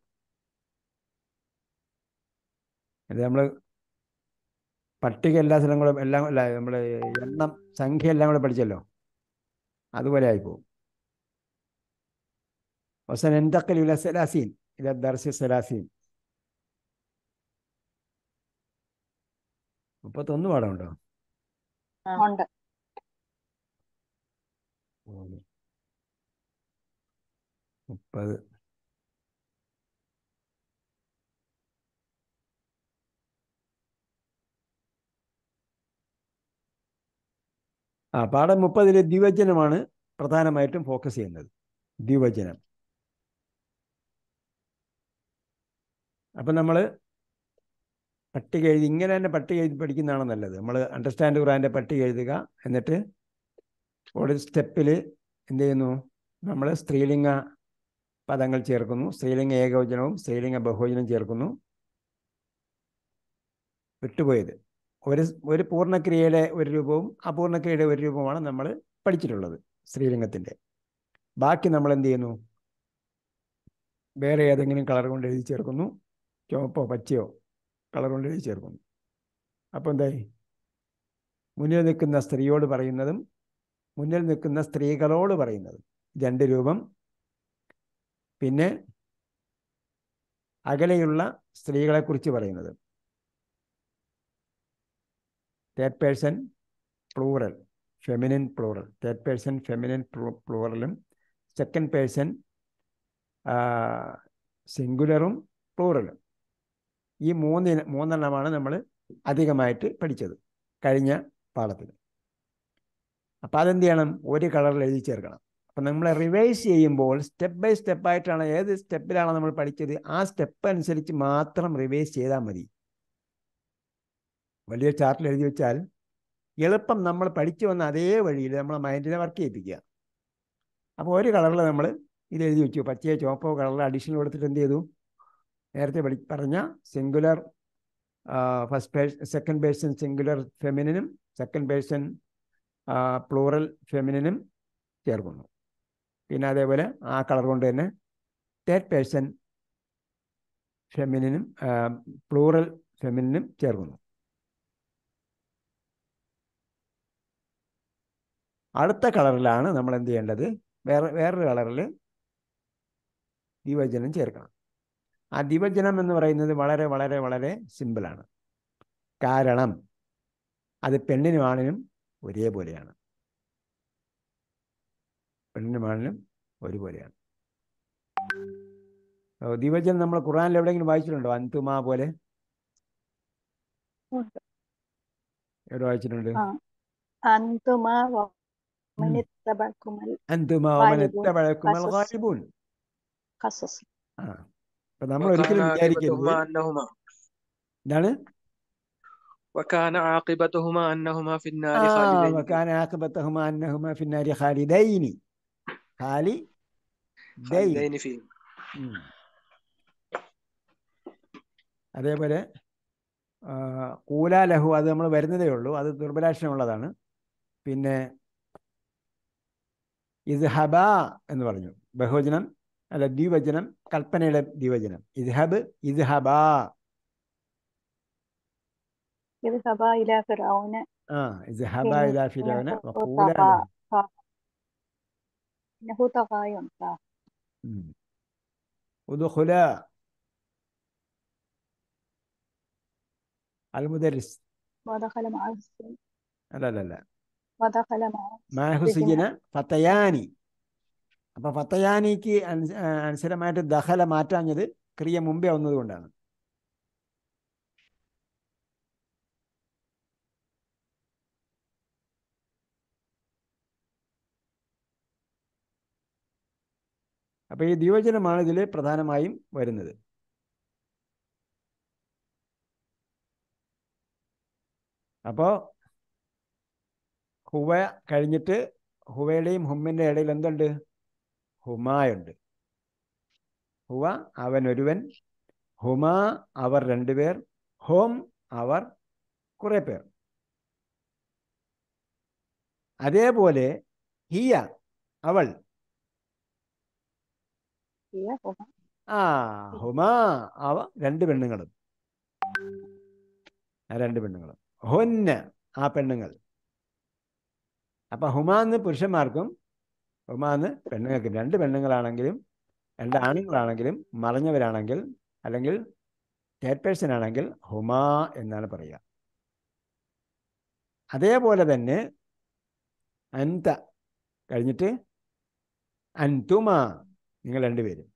ഇത് നമ്മൾ പട്ടിക എല്ലാ സ്ഥലങ്ങളും എല്ലാം അല്ല നമ്മൾ എണ്ണം സംഖ്യ എല്ലാം കൂടെ പഠിച്ചല്ലോ അതുപോലെ ആയിപ്പോവും എന്തൊക്കെ ഇല്ല സലാസീൻ ഇല്ല ദർശ സലാസീൻ മുപ്പത്തൊന്ന് പാടമുണ്ടോ മുപ്പത് ആ പാഠം മുപ്പതിലെ ദ്വിവചനമാണ് പ്രധാനമായിട്ടും ഫോക്കസ് ചെയ്യുന്നത് ദ്വിവചനം അപ്പം നമ്മൾ പട്ടിക എഴുതി ഇങ്ങനെ തന്നെ പട്ടിക എഴുതി പഠിക്കുന്നതാണ് നല്ലത് നമ്മൾ അണ്ടർസ്റ്റാൻഡ് ഖുറാൻ്റെ പട്ടിക എഴുതുക എന്നിട്ട് ഓരോ സ്റ്റെപ്പിൽ എന്ത് ചെയ്യുന്നു നമ്മൾ സ്ത്രീലിംഗ പദങ്ങൾ ചേർക്കുന്നു സ്ത്രീലിംഗ ഏകവചനവും സ്ത്രീലിംഗ ബഹുവചനവും ചേർക്കുന്നു വിട്ടുപോയത് ഒരു ഒരു പൂർണ്ണക്രിയയുടെ ഒരു രൂപവും അപൂർണക്രിയയുടെ ഒരു രൂപവുമാണ് നമ്മൾ പഠിച്ചിട്ടുള്ളത് സ്ത്രീലിംഗത്തിന്റെ ബാക്കി നമ്മൾ എന്ത് ചെയ്യുന്നു വേറെ ഏതെങ്കിലും കളർ കൊണ്ട് എഴുതി ചേർക്കുന്നു ചുവപ്പോ പച്ചയോ കളർ കൊണ്ട് എഴുതി ചേർക്കുന്നു അപ്പോൾ എന്തായി മുന്നിൽ നിൽക്കുന്ന സ്ത്രീയോട് പറയുന്നതും മുന്നിൽ നിൽക്കുന്ന സ്ത്രീകളോട് പറയുന്നതും രണ്ട് രൂപം പിന്നെ അകലെയുള്ള സ്ത്രീകളെക്കുറിച്ച് പറയുന്നതും third person plural feminine plural third person feminine പ്ലൂറലും സെക്കൻഡ് പേഴ്സൺ സിംഗുലറും പ്ലൂറലും ഈ മൂന്ന് മൂന്നെണ്ണമാണ് നമ്മൾ അധികമായിട്ട് പഠിച്ചത് കഴിഞ്ഞ പാഠത്തിൽ അപ്പോൾ അതെന്ത് ചെയ്യണം ഒരു കളറിൽ എഴുതി ചേർക്കണം അപ്പം നമ്മൾ റിവൈസ് ചെയ്യുമ്പോൾ സ്റ്റെപ്പ് ബൈ സ്റ്റെപ്പായിട്ടാണ് ഏത് സ്റ്റെപ്പിലാണ് നമ്മൾ പഠിച്ചത് ആ സ്റ്റെപ്പ് അനുസരിച്ച് മാത്രം റിവൈസ് ചെയ്താൽ മതി വലിയ ചാർട്ടിൽ എഴുതി വെച്ചാൽ എളുപ്പം നമ്മൾ പഠിച്ചു വന്ന അതേ വഴിയിൽ നമ്മളെ മൈൻഡിനെ വർക്ക് ചെയ്യിപ്പിക്കുക അപ്പോൾ ഒരു കളറിൽ നമ്മൾ ഇത് എഴുതി വെച്ചു പച്ചയോ ചുവപ്പോ കളറിൽ അഡീഷണൽ കൊടുത്തിട്ട് എന്ത് ചെയ്തു നേരത്തെ പഠി പറഞ്ഞ singular first person second person singular ഫെമിനിനും സെക്കൻഡ് പേഴ്സൺ പ്ലൂറൽ ഫെമിനിനും ചേർക്കുന്നു പിന്നെ അതേപോലെ ആ കളർ കൊണ്ട് തന്നെ തേർഡ് പേഴ്സൺ ഫെമിനിനും പ്ലൂറൽ ഫെമിനിനും ചേർക്കുന്നു അടുത്ത കളറിലാണ് നമ്മൾ എന്ത് ചെയ്യേണ്ടത് വേറെ വേറൊരു കളറിൽ ദിവജനം ചേർക്കണം ആ ദിവജനം എന്ന് പറയുന്നത് വളരെ വളരെ വളരെ സിമ്പിളാണ് കാരണം അത് പെണ്ണിനും ആണിനും ഒരേപോലെയാണ് പെണ്ണിനും ആണിനും ഒരുപോലെയാണ് ദിവജനം നമ്മൾ ഖുറാനിൽ എവിടെയെങ്കിലും വായിച്ചിട്ടുണ്ടോ അന്തുമാ പോലെ എവിടെ വായിച്ചിട്ടുണ്ട് അന്തുമാ من اتبعكم عندما ومن اتبعكم الغالبون خصص آه. فالأمر الكلمة عاقبتهما أنهما نعم وكان عاقبتهما أنهما في النار آه خالدين وكان عاقبتهما أنهما في النار خالدين خالي خالدين خالدين فيه അതേപോലെ കൂലാലഹു അത് നമ്മൾ വരുന്നതേ ഉള്ളൂ അത് ദുർബലാക്ഷരമുള്ളതാണ് പിന്നെ ഇസ്ഹബ എന്ന് പറഞ്ഞു ബഹുവചനം അല്ല ദ്വിവചനം കൽപ്പനയുടെ ദ്വിവചനം ഇസ്ഹബ് ഇസ്ഹബ اذهبا إلى فرعون آه اذهبا إلى فرعون وقولا إنه طغى ينفع ودخلا المدرس ودخل مع السن لا لا لا മാഹുസിജിന് ഫത്തയാനി അപ്പൊ ഫത്തയാനിക്ക് അനുസരമായിട്ട് ദഹല മാറ്റാഞ്ഞത് ക്രിയ മുമ്പേ വന്നതുകൊണ്ടാണ് കൊണ്ടാണ് അപ്പൊ ഈ ദ്വിവചനമാണ് ഇതിൽ പ്രധാനമായും വരുന്നത് അപ്പോൾ ഹുവ കഴിഞ്ഞിട്ട് ഹുവയുടെയും ഹുമ്മിൻ്റെ ഇടയിൽ എന്തുണ്ട് ഹുമായുണ്ട് ഹുവ അവൻ ഒരുവൻ ഹുമ അവർ രണ്ടുപേർ ഹോം അവർ കുറെ പേർ അതേപോലെ ഹിയ അവൾ ആ ഹുമ അവ രണ്ട് പെണ്ണുങ്ങളും ആ രണ്ട് പെണ്ണുങ്ങളും ഹൊന്ന ആ പെണ്ണുങ്ങൾ അപ്പൊ ഹുമാന്ന് പുരുഷന്മാർക്കും ഹുമാന്ന് പെണ്ണുങ്ങൾക്കും രണ്ട് പെണ്ണുങ്ങളാണെങ്കിലും രണ്ട് ആണുങ്ങളാണെങ്കിലും മറഞ്ഞവരാണെങ്കിൽ അല്ലെങ്കിൽ ചെയർപേഴ്സൺ ആണെങ്കിൽ ഹുമാ എന്നാണ് പറയുക അതേപോലെ തന്നെ അന്ത കഴിഞ്ഞിട്ട് അൻതുമ നിങ്ങൾ രണ്ടുപേരും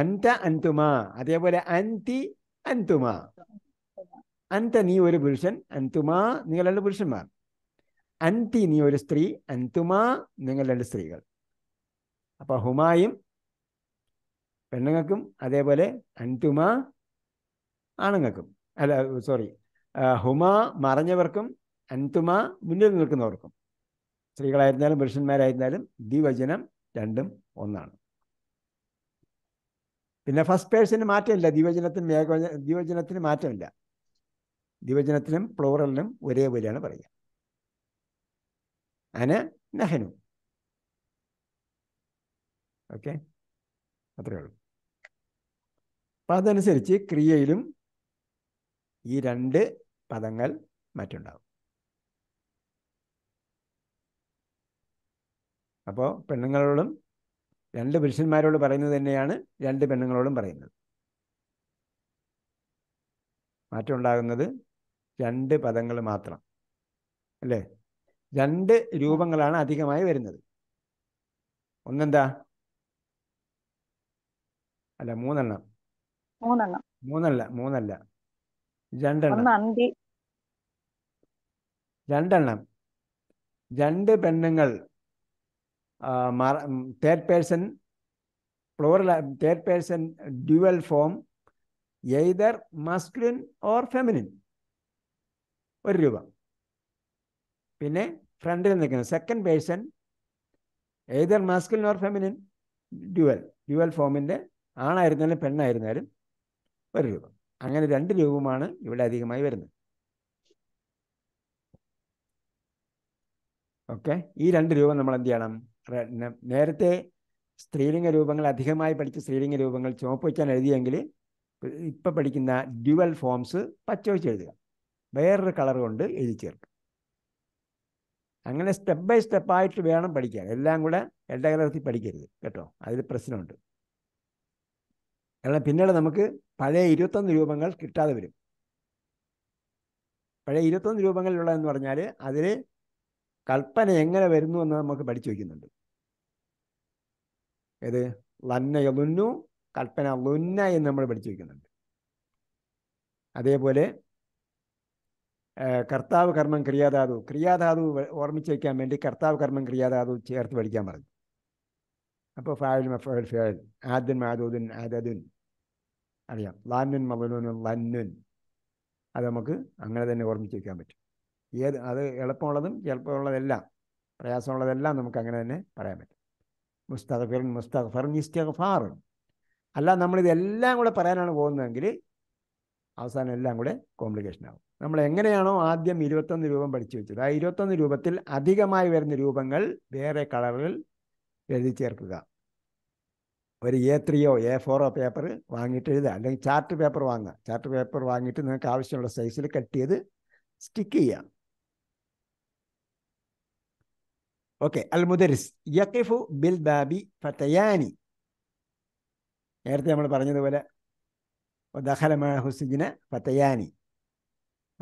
അന്ത അൻതുമ അതേപോലെ അന്തി അൻതുമ അന്ത നീ ഒരു പുരുഷൻ അൻതുമ നിങ്ങൾ രണ്ട് പുരുഷന്മാർ അൻതി നീ ഒരു സ്ത്രീ അൻതുമാ നിങ്ങൾ രണ്ട് സ്ത്രീകൾ അപ്പോൾ ഹുമായും പെണ്ണുങ്ങൾക്കും അതേപോലെ അൻതുമാ ആണുങ്ങൾക്കും അല്ല സോറി ഹുമാ മറഞ്ഞവർക്കും അൻതുമാ മുന്നിൽ നിൽക്കുന്നവർക്കും സ്ത്രീകളായിരുന്നാലും പുരുഷന്മാരായിരുന്നാലും ദ്വിവചനം രണ്ടും ഒന്നാണ് പിന്നെ ഫസ്റ്റ് പേഴ്സന് മാറ്റമില്ല ദ്വിവചനത്തിന് ഏകവചന ദ്വിവചനത്തിന് മാറ്റമില്ല ദ്വിവചനത്തിനും പ്ലോറലിനും ഒരേപോലെയാണ് പറയുക അനെ നഹനു ഓക്കെ അത്രയേ ഉള്ളൂ അപ്പം അതനുസരിച്ച് ക്രിയയിലും ഈ രണ്ട് പദങ്ങൾ മാറ്റുണ്ടാവും അപ്പോൾ പെണ്ണുങ്ങളോടും രണ്ട് പുരുഷന്മാരോട് പറയുന്നത് തന്നെയാണ് രണ്ട് പെണ്ണുങ്ങളോടും പറയുന്നത് മാറ്റം രണ്ട് പദങ്ങൾ മാത്രം അല്ലേ രണ്ട് രൂപങ്ങളാണ് അധികമായി വരുന്നത് ഒന്നെന്താ അല്ല മൂന്നെണ്ണം മൂന്നെണ്ണം മൂന്നല്ല മൂന്നല്ല രണ്ടെണ്ണം രണ്ടെണ്ണം രണ്ട് പെണ്ണുങ്ങൾ third person plural third person dual form either masculine or feminine ഒരു രൂപ പിന്നെ ഫ്രണ്ടിൽ നിൽക്കുന്നത് second person either masculine or feminine dual dual ഫോമിൻ്റെ ആണായിരുന്നാലും പെണ്ണായിരുന്നാലും ഒരു രൂപം അങ്ങനെ രണ്ട് രൂപമാണ് ഇവിടെ അധികമായി വരുന്നത് ഓക്കെ ഈ രണ്ട് രൂപം നമ്മൾ എന്ത് ചെയ്യണം നേരത്തെ സ്ത്രീലിംഗ രൂപങ്ങൾ അധികമായി പഠിച്ച സ്ത്രീലിംഗ രൂപങ്ങൾ ചുവപ്പ് വെച്ചാൽ എഴുതിയെങ്കിൽ ഇപ്പം പഠിക്കുന്ന ഡ്യുവൽ ഫോംസ് പച്ച വെച്ച് എഴുതുക വേറൊരു കളർ കൊണ്ട് എഴുതി ചേർക്കുക അങ്ങനെ സ്റ്റെപ്പ് ബൈ സ്റ്റെപ്പായിട്ട് വേണം പഠിക്കാൻ എല്ലാം കൂടെ ഇട കലർത്തി പഠിക്കരുത് കേട്ടോ അതിൽ പ്രശ്നമുണ്ട് കാരണം പിന്നീട് നമുക്ക് പഴയ ഇരുപത്തൊന്ന് രൂപങ്ങൾ കിട്ടാതെ വരും പഴയ ഇരുപത്തൊന്ന് എന്ന് പറഞ്ഞാൽ അതിൽ കൽപ്പന എങ്ങനെ വരുന്നു എന്ന് നമുക്ക് പഠിച്ചു വയ്ക്കുന്നുണ്ട് ഏത് ലന്നയുന്നു കൽപ്പന ലുന്ന എന്ന് നമ്മൾ പഠിച്ചു വയ്ക്കുന്നുണ്ട് അതേപോലെ കർത്താവ് കർമ്മം ക്രിയാധാതു ക്രിയാധാതു വയ്ക്കാൻ വേണ്ടി കർത്താവ് കർമ്മം ക്രിയാധാതു ചേർത്ത് പഠിക്കാൻ പറഞ്ഞു അപ്പോൾ ഫായൽ മഫൽ ഫായൽ ആദ്യൻ മാതൂദിൻ ആദദുൻ അറിയാം ലാന്നുൻ മബലൂൻ ലന്നുൻ അത് നമുക്ക് അങ്ങനെ തന്നെ ഓർമ്മിച്ച് വയ്ക്കാൻ പറ്റും ഏത് അത് എളുപ്പമുള്ളതും ചിലപ്പമുള്ളതെല്ലാം പ്രയാസമുള്ളതെല്ലാം നമുക്ക് അങ്ങനെ തന്നെ പറയാൻ പറ്റും മുസ്തഖഫിർ മുസ്തഖഫർ ഇസ്തഖഫാറിൻ അല്ല നമ്മളിതെല്ലാം കൂടെ പറയാനാണ് പോകുന്നതെങ്കിൽ അവസാനം എല്ലാം കൂടെ കോംപ്ലിക്കേഷൻ ആവും നമ്മൾ എങ്ങനെയാണോ ആദ്യം ഇരുപത്തൊന്ന് രൂപം പഠിച്ചു വെച്ചത് ആ ഇരുപത്തൊന്ന് രൂപത്തിൽ അധികമായി വരുന്ന രൂപങ്ങൾ വേറെ കളറിൽ എഴുതി ചേർക്കുക ഒരു എ ത്രീയോ എ ഫോറോ പേപ്പർ വാങ്ങിയിട്ട് എഴുതുക അല്ലെങ്കിൽ ചാർട്ട് പേപ്പർ വാങ്ങുക ചാർട്ട് പേപ്പർ വാങ്ങിയിട്ട് നിങ്ങൾക്ക് ആവശ്യമുള്ള സൈസിൽ കട്ട് ചെയ്ത് സ്റ്റിക്ക് ചെയ്യാം ഓക്കെ അൽ മുദരിസ് യക്കിഫു ബിൽ ബാബി ഫത്തയാനി നേരത്തെ നമ്മൾ പറഞ്ഞതുപോലെ ദഹലമാഹുസിജിന് ഫത്തയാനി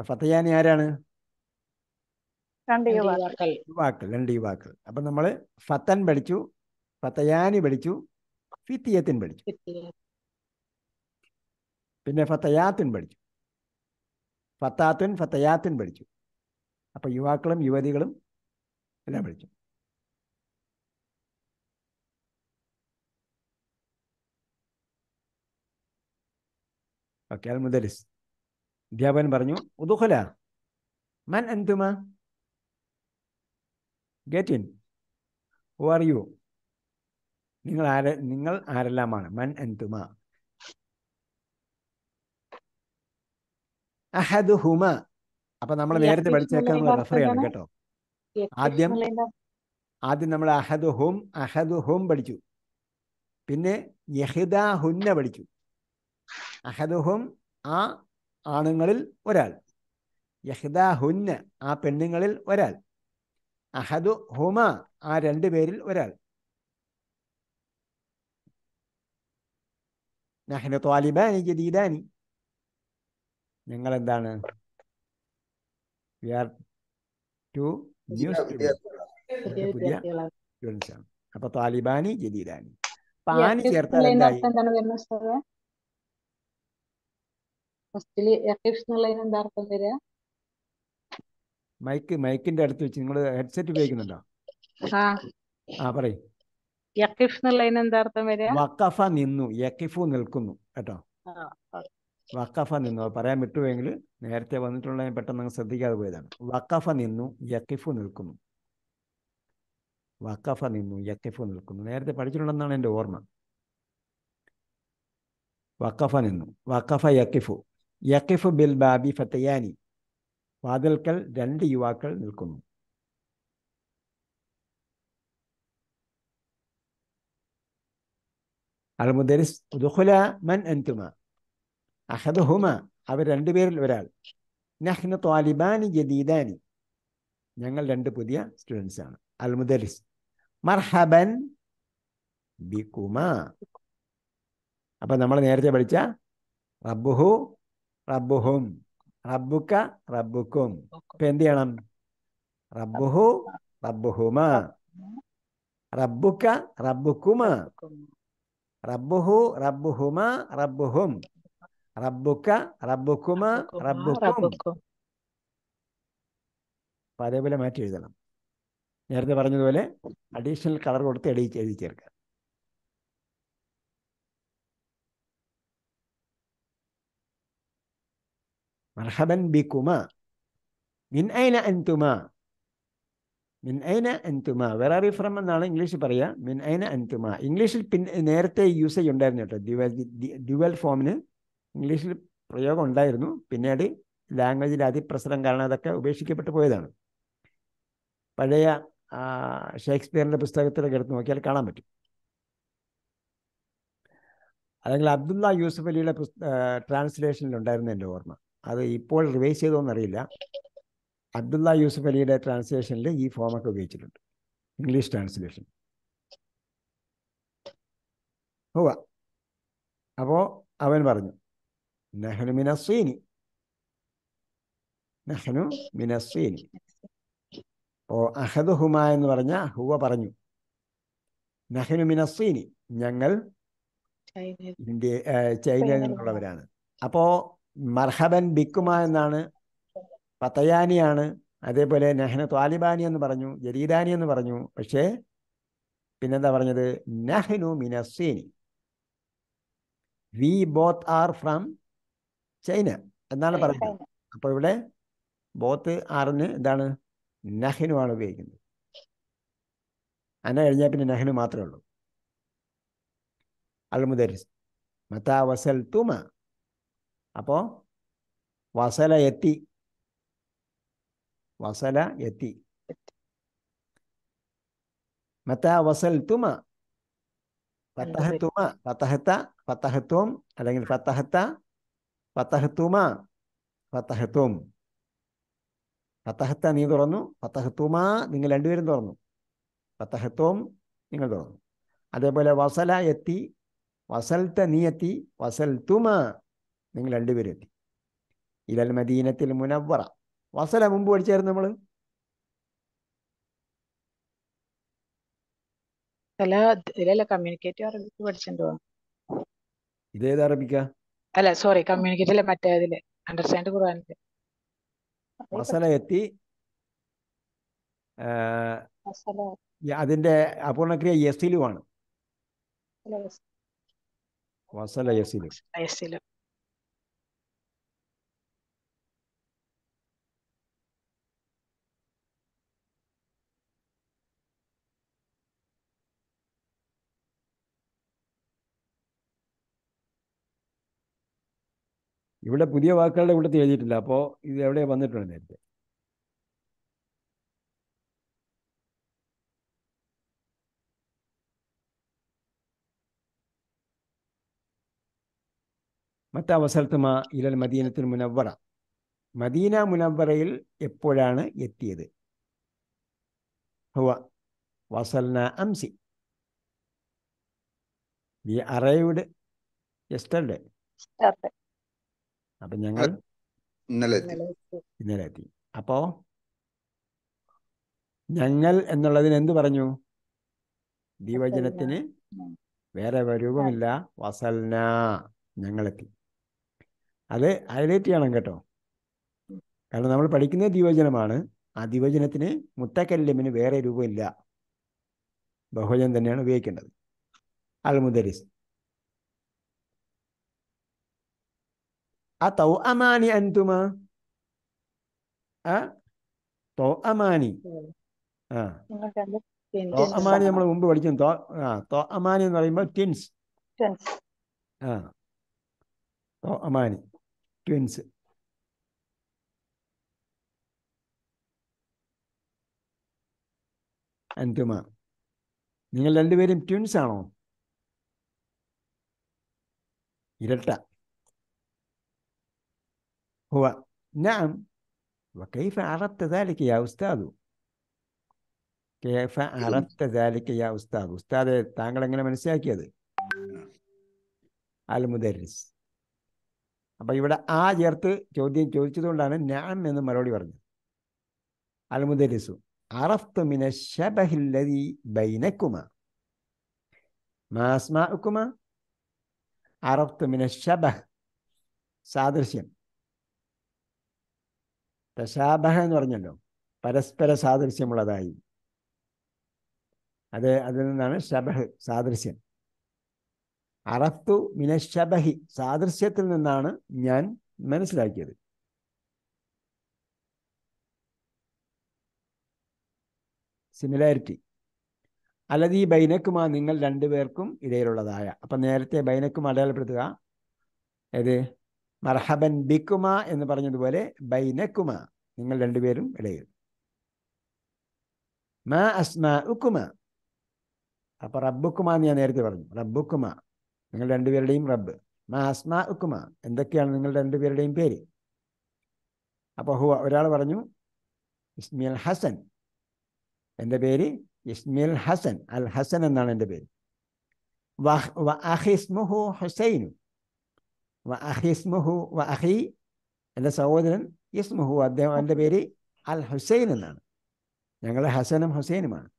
ഫത്തയാനി ആരാണ് യുവാക്കൾ രണ്ട് യുവാക്കൾ അപ്പൊ നമ്മൾ ഫത്തൻ പഠിച്ചു ഫത്തയാനി പഠിച്ചു ഫിത്തിയത്തിൻ പഠിച്ചു പിന്നെ ഫത്തയാത്തിൻ പഠിച്ചു ഫത്താത്തിൻ ഫത്തയാത്തിൻ പഠിച്ചു അപ്പൊ യുവാക്കളും യുവതികളും എല്ലാം പഠിച്ചു ഓക്കെ അൽമുദരിസ് അധ്യാപകൻ പറഞ്ഞു ഉദുഹല മൻ എന്തുമ ഗെറ്റ് ഇൻ ഓ ആർ യു നിങ്ങൾ ആരെ നിങ്ങൾ ആരെല്ലാമാണ് മൻ എന്തുമ അഹദുഹുമ അപ്പൊ നമ്മൾ നേരത്തെ പഠിച്ചേക്കാൻ റെഫർ ചെയ്യണം കേട്ടോ ആദ്യം ആദ്യം നമ്മൾ അഹദ് ഹും അഹദ് ഹും പഠിച്ചു പിന്നെ യഹിദ ഹുന്ന പഠിച്ചു അഹദ് ഹും ആ ആണുങ്ങളിൽ ഒരാൾ യഹ്ദ ഹുന്ന ആ പെണ്ണുങ്ങളിൽ ഒരാൾ അഹദു ഹുമ ആ രണ്ടു പേരിൽ ഒരാൾ നഹ്ന ത്വാലിബാനി ജദീദാനി ഞങ്ങൾ എന്താണ് വി ആർ ടു ന്യൂ അപ്പൊ താലിബാനി ജദീദാനി പാനി ചേർത്താൽ എന്തായി ഫസ്റ്റില് യക്കേഷ് എന്നുള്ളതിന് എന്താ അർത്ഥം വരിക മൈക്ക് മൈക്കിന്റെ അടുത്ത് വെച്ച് നിങ്ങൾ ഹെഡ്സെറ്റ് ഉപയോഗിക്കുന്നുണ്ടോ ആ ആ പറയ് യക്കിഫ് എന്നുള്ളതിന് എന്താ അർത്ഥം വരിക വഖഫ നിന്നു യക്കിഫു നിൽക്കുന്നു കേട്ടോ വഖഫ നിന്നു പറയാൻ വിട്ടുവെങ്കിൽ നേരത്തെ വന്നിട്ടുള്ള ഞാൻ പെട്ടെന്ന് അങ്ങ് ശ്രദ്ധിക്കാതെ പോയതാണ് വഖഫ നിന്നു യക്കിഫു നിൽക്കുന്നു വഖഫ നിന്നു യക്കിഫു നിൽക്കുന്നു നേരത്തെ പഠിച്ചിട്ടുണ്ടെന്നാണ് എൻ്റെ ഓർമ്മ വഖഫ നിന്നു വഖഫ യഖിഫു യഖിഫ് ബിൽ ബാബി ഫത്തയാനി വാതിൽക്കൽ രണ്ട് യുവാക്കൾ നിൽക്കുന്നു അൽമുദരിസ് മുദരിസ് മൻ അൻതുമ അഹദുഹുമ അവർ രണ്ടുപേരിൽ ഒരാൾ നഹ്ന ത്വാലിബാനി ജദീദാനി ഞങ്ങൾ രണ്ട് പുതിയ സ്റ്റുഡൻസ് ആണ് അൽമുദരിസ് മർഹബൻ ബികുമ അപ്പൊ നമ്മൾ നേരത്തെ പഠിച്ച റബ്ബുഹു റബ്ബുഹും റബ്ബുക്ക റബ്ബുക്കും ഇപ്പൊ എന്ത് ചെയ്യണം റബ്ബുഹു റബ്ബുഹുമ റബ്ബുക്ക റബ്ബുക്കുമ റബ്ബുഹു റബ്ബുഹുമ റബ്ബുഹും റബ്ബുക്ക റബ്ബുക്കുമ റബ്ബുക്കും അപ്പൊ അതേപോലെ മാറ്റി എഴുതണം നേരത്തെ പറഞ്ഞതുപോലെ അഡീഷണൽ കളർ കൊടുത്ത് എഴുതി എഴുതി ചേർക്കുക മർഹബൻ ബിക്കുമ മിൻ ഐന അൻതുമ മിൻ ഐന അൻതുമ വെർ ആർ യു ഫ്രം എന്നാണ് ഇംഗ്ലീഷിൽ പറയുക മിൻ ഐന അൻതുമ ഇംഗ്ലീഷിൽ പിൻ നേരത്തെ യൂസേജ് ഉണ്ടായിരുന്നു കേട്ടോ ഡ്യുവൽ ഡ്യുവൽ ഫോമിന് ഇംഗ്ലീഷിൽ പ്രയോഗം ഉണ്ടായിരുന്നു പിന്നീട് ലാംഗ്വേജിൻ്റെ അതിപ്രസരം കാരണം അതൊക്കെ ഉപേക്ഷിക്കപ്പെട്ടു പോയതാണ് പഴയ ഷേക്സ്പിയറിൻ്റെ പുസ്തകത്തിലൊക്കെ എടുത്ത് നോക്കിയാൽ കാണാൻ പറ്റും അല്ലെങ്കിൽ അബ്ദുള്ള യൂസഫ് അലിയുടെ ട്രാൻസ്ലേഷനിലുണ്ടായിരുന്നു എൻ്റെ ഓർമ്മ അത് ഇപ്പോൾ റിവൈസ് ചെയ്തോന്നറിയില്ല അബ്ദുല്ല യൂസുഫ് അലിയുടെ ട്രാൻസ്ലേഷനിൽ ഈ ഫോമൊക്കെ ഉപയോഗിച്ചിട്ടുണ്ട് ഇംഗ്ലീഷ് ട്രാൻസ്ലേഷൻ ഹുവ അപ്പോൾ അവൻ പറഞ്ഞു നഹനു മിനസ്വീനി നഹനു മിനസ്വീനി ഓ ഹുമ എന്ന് പറഞ്ഞ ഹുവ പറഞ്ഞു നഹനു മിനസ്വീനി ഞങ്ങൾ ചൈനയിൽ നിന്നുള്ളവരാണ് അപ്പോൾ മർഹബൻ ബിക്കുമ എന്നാണ് പത്തയാനിയാണ് അതേപോലെ നെഹ്ന ത്വാലിബാനി എന്ന് പറഞ്ഞു ജരീദാനി എന്ന് പറഞ്ഞു പക്ഷേ പിന്നെന്താ പറഞ്ഞത് നഹ്നു മിനസീനി we both are from China എന്നാണ് പറഞ്ഞത് അപ്പോൾ ഇവിടെ ബോത്ത് ആറിന് എന്താണ് ആണ് ഉപയോഗിക്കുന്നത് അന്ന കഴിഞ്ഞാൽ പിന്നെ നഹ്നു മാത്രമേ ഉള്ളൂ അൽ മുദരിസ് മത്താ വസൽ തുമ apa wasala yati wasala yati mata wasaltuma fatahtuma fatahta pataheta? ada ngin fatahta fatahtuma fatahtum Pataheta ni dorannu fatahtuma ningal rendu verum dorannu fatahtum ningal dorannu Ada boleh wasala yati wasalta niyati wasaltuma നിങ്ങൾ രണ്ടുപേരും എത്തി ഇലൽ മദീനത്തിൽ മുനവറ വസല മുമ്പ് പഠിച്ചായിരുന്നു നമ്മൾ അറബിക്ക അല്ല sorry understand വസല എത്തി അതിന്റെ അപൂർണക്രിയ യസിലുമാണ് വസല യസിലു യസിലു ഇവിടെ പുതിയ വാക്കുകളുടെ കൂട്ടത്തിൽ എഴുതിയിട്ടില്ല അപ്പോൾ ഇത് എവിടെ വന്നിട്ടുണ്ട് നേരത്തെ മറ്റവസരത്തുമ ഇലൽ മദീനത്തിന് മുനവറ മദീന മുനവറയിൽ എപ്പോഴാണ് എത്തിയത് ഹുവ വസൽന അംസി വി അറൈവ്ഡ് യെസ്റ്റർഡേ അപ്പൊ ഞങ്ങൾ ഇന്നലെ ഇന്നലെ എത്തി അപ്പോ ഞങ്ങൾ എന്നുള്ളതിന് എന്ത് പറഞ്ഞു ദീവചനത്തിന് വേറെ രൂപമില്ല വസൽന ഞങ്ങളെത്തി അത് ഹൈലൈറ്റ് ചെയ്യണം കേട്ടോ കാരണം നമ്മൾ പഠിക്കുന്ന ദിവചനമാണ് ആ ദിവചനത്തിന് മുത്തക്കല്ലിമിന് വേറെ രൂപമില്ല ബഹുജനം തന്നെയാണ് ഉപയോഗിക്കേണ്ടത് അൽ മുദരിസ് atau amani antuma? തോ അമാനി ആ തോ അമാനി നമ്മൾ മുമ്പ് പഠിക്കും തോ ആ തോ അമാനി എന്ന് പറയുമ്പോൾ ട്വിൻസ് ആ തോ അമാനി ട്വിൻസ് അൻറ്റുമ നിങ്ങൾ രണ്ടുപേരും ട്വിൻസ് ആണോ ഇരട്ട هو نعم وكيف عرفت ذلك يا أستاذ كيف عرفت ذلك يا أستاذ أستاذ താങ്കൾ എങ്ങനെ മനസ്സിലാക്കിയത് അൽ മുദരിസ് അപ്പം ഇവിടെ ആ ചേർത്ത് ചോദ്യം ചോദിച്ചതുകൊണ്ടാണ് ഞാൻ എന്ന് മറുപടി പറഞ്ഞത് അൽ മുദരിസു അറഫ്തു മിന ഷബഹില്ലതി ബൈനക്കുമ മാസ്മാക്കുമ അറഫ്തു മിന ഷബഹ് സാദൃശ്യം തശാബഹ എന്ന് പറഞ്ഞല്ലോ പരസ്പര സാദൃശ്യമുള്ളതായി അത് അതിൽ നിന്നാണ് ശബഹ് സാദൃശ്യം അറഫ്തു മിനശബഹി സാദൃശ്യത്തിൽ നിന്നാണ് ഞാൻ മനസ്സിലാക്കിയത് സിമിലാരിറ്റി അല്ലത് ഈ ബൈനക്കുമാ നിങ്ങൾ രണ്ടുപേർക്കും ഇടയിലുള്ളതായ അപ്പം നേരത്തെ ബൈനക്കും അടയാളപ്പെടുത്തുക ഏത് മർഹബൻ ബിക്കുമ എന്ന് പറഞ്ഞതുപോലെ ബൈനക്കുമ നിങ്ങൾ രണ്ടുപേരും ഇടയിൽ മാ അസ്മ ഉക്കുമ അപ്പൊ റബ്ബുക്കുമ എന്ന് ഞാൻ നേരത്തെ പറഞ്ഞു റബ്ബുക്കുമ നിങ്ങൾ രണ്ടുപേരുടെയും റബ്ബ് മാ അസ്മ ഉക്കുമ എന്തൊക്കെയാണ് നിങ്ങൾ രണ്ടുപേരുടെയും പേര് അപ്പോൾ ഹുവ ഒരാൾ പറഞ്ഞു ഇസ്മിയൽ ഹസൻ എൻ്റെ പേര് ഇസ്മിയൽ ഹസൻ അൽ ഹസൻ എന്നാണ് എൻ്റെ പേര് വ അഹിസ്മുഹു ഹുസൈനു واخي اسمه واخي انا سعودرا اسمه هو الدم عند بيري الحسين انا يعني حسن حسين ما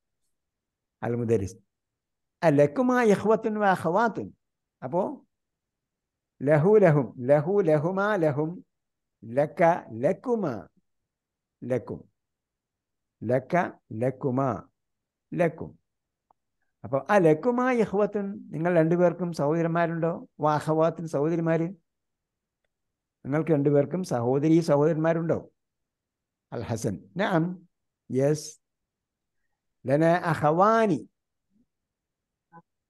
المدرس لكما اخوة واخوات ابو له لهم له لهما لهم لك لكما لكم لك لكما لكم അപ്പോൾ ആ ലക്കുമായ യഹ്വത്തുൻ നിങ്ങൾ രണ്ടുപേർക്കും സഹോദരന്മാരുണ്ടോ വാഹവാത്തിൻ അഹ്വാത്തിൻ സഹോദരിമാർ നിങ്ങൾക്ക് രണ്ടുപേർക്കും സഹോദരി സഹോദരന്മാരുണ്ടോ അൽ ഹസൻ നാം യെസ് ലന അഹവാനി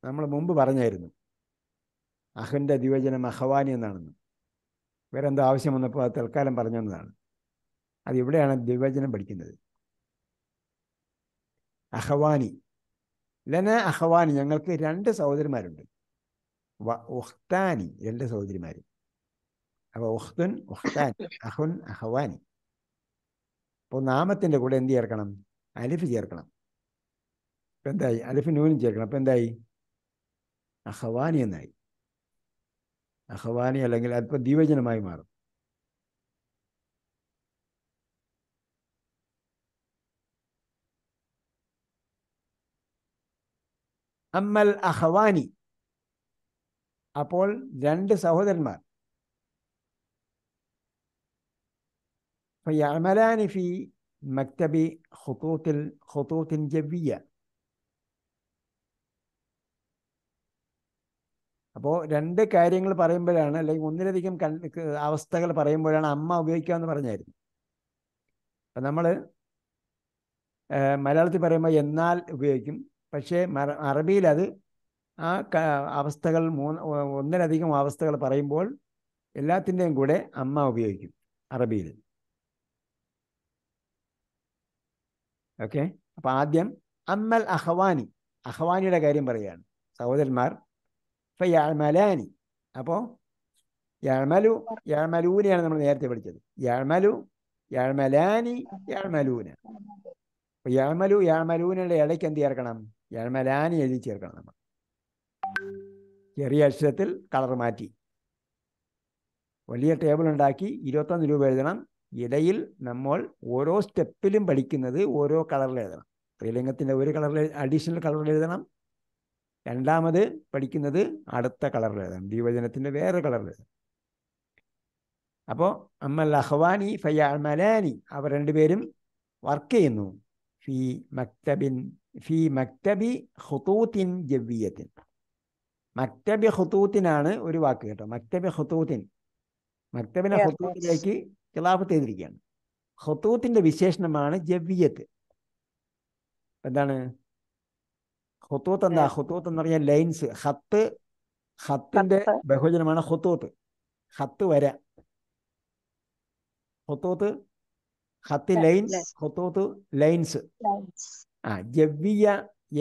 നമ്മൾ മുമ്പ് പറഞ്ഞായിരുന്നു അഹൻ്റെ ദിവചനം അഹവാനി എന്നാണെന്ന് വേറെ എന്തോ ആവശ്യം വന്നപ്പോൾ അത് തൽക്കാലം പറഞ്ഞതാണ് അത് ഇവിടെയാണ് ദിവചനം പഠിക്കുന്നത് അഹവാനി ലന അഹ്വാനി ഞങ്ങൾക്ക് രണ്ട് സഹോദരിമാരുണ്ട് ഒഹ്താനി രണ്ട് സഹോദരിമാർ അപ്പോൾ ഒഹ്തുൻ ഒഹ്താൻ അഹുൻ അഹ്വാനി അപ്പോൾ നാമത്തിൻ്റെ കൂടെ എന്ത് ചേർക്കണം അലിഫ് ചേർക്കണം ഇപ്പം എന്തായി അലിഫ് നൂനും ചേർക്കണം അപ്പം എന്തായി അഹ്വാനി എന്നായി അഹ്വാനി അല്ലെങ്കിൽ അതിപ്പോൾ ദ്വിവചനമായി മാറും അമ്മൽ അഹവാനി അപ്പോൾ രണ്ട് സഹോദരന്മാർ ഫയാമലാനിഫി മക്തബി ഹുത്തൂത്തിൽ خطوط خطوط جوية അപ്പോൾ രണ്ട് കാര്യങ്ങൾ പറയുമ്പോഴാണ് അല്ലെങ്കിൽ ഒന്നിലധികം അവസ്ഥകൾ പറയുമ്പോഴാണ് അമ്മ ഉപയോഗിക്കുക എന്ന് പറഞ്ഞായിരുന്നു അപ്പം നമ്മൾ മലയാളത്തിൽ പറയുമ്പോൾ എന്നാൽ ഉപയോഗിക്കും പക്ഷേ അറബിയിൽ അത് ആ അവസ്ഥകൾ മൂന്ന് ഒന്നിലധികം അവസ്ഥകൾ പറയുമ്പോൾ എല്ലാത്തിൻ്റെയും കൂടെ അമ്മ ഉപയോഗിക്കും അറബിയിൽ ഓക്കെ അപ്പം ആദ്യം അമ്മൽ അഹ്വാനി അഹ്വാനിയുടെ കാര്യം പറയുകയാണ് സഹോദരന്മാർ ഇപ്പം യാഴ്മലാനി അപ്പോൾ യാഴ്മലു യാഴ്മലൂനെയാണ് നമ്മൾ നേരത്തെ പഠിച്ചത് യാഴ്മലു യാഴ്മലാനി യാഴ്മലൂന അപ്പം യാഴ്മലു യാഴ്മലൂനയുടെ ഇടയ്ക്ക് എന്ത് ചേർക്കണം ജന്മലാനി എഴുതി ചേർക്കണം നമ്മൾ ചെറിയ അക്ഷരത്തിൽ കളർ മാറ്റി വലിയ ടേബിൾ ഉണ്ടാക്കി ഇരുപത്തൊന്ന് രൂപ എഴുതണം ഇടയിൽ നമ്മൾ ഓരോ സ്റ്റെപ്പിലും പഠിക്കുന്നത് ഓരോ കളറിൽ എഴുതണം സ്ത്രീലിംഗത്തിൻ്റെ ഒരു കളറിൽ അഡീഷണൽ കളറിൽ എഴുതണം രണ്ടാമത് പഠിക്കുന്നത് അടുത്ത കളറിൽ എഴുതണം ദ്വിവചനത്തിൻ്റെ വേറെ കളറിൽ എഴുതണം അപ്പോൾ അമ്മൽ അഹ്വാനി ഫയ്യാൽ മലാനി അവർ രണ്ടുപേരും വർക്ക് ചെയ്യുന്നു في مكتب في مكتب خطوط جوية മക്തബി ഹുത്തൂത്തിനാണ് ഒരു വാക്ക് കേട്ടോ മക്തബി ഹുത്തൂത്തിൻ മക്തബിനെ ഹുത്തൂത്തിലേക്ക് ഖിലാഫത്ത് ചെയ്തിരിക്കുകയാണ് ഹുത്തൂത്തിന്റെ വിശേഷണമാണ് ജവ്വിയത്ത് എന്താണ് ഹുത്തൂത്ത് എന്താ ഹുത്തൂത്ത് എന്ന് പറഞ്ഞാൽ ലൈൻസ് ഹത്ത് ഹത്തിന്റെ ബഹുജനമാണ് ഹുത്തൂത്ത് ഹത്ത് വര ഹുത്തൂത്ത് ഹത്ത് ലൈൻസ് ഹുത്തൂത്ത് ലൈൻസ് ആ ജവ്വിയ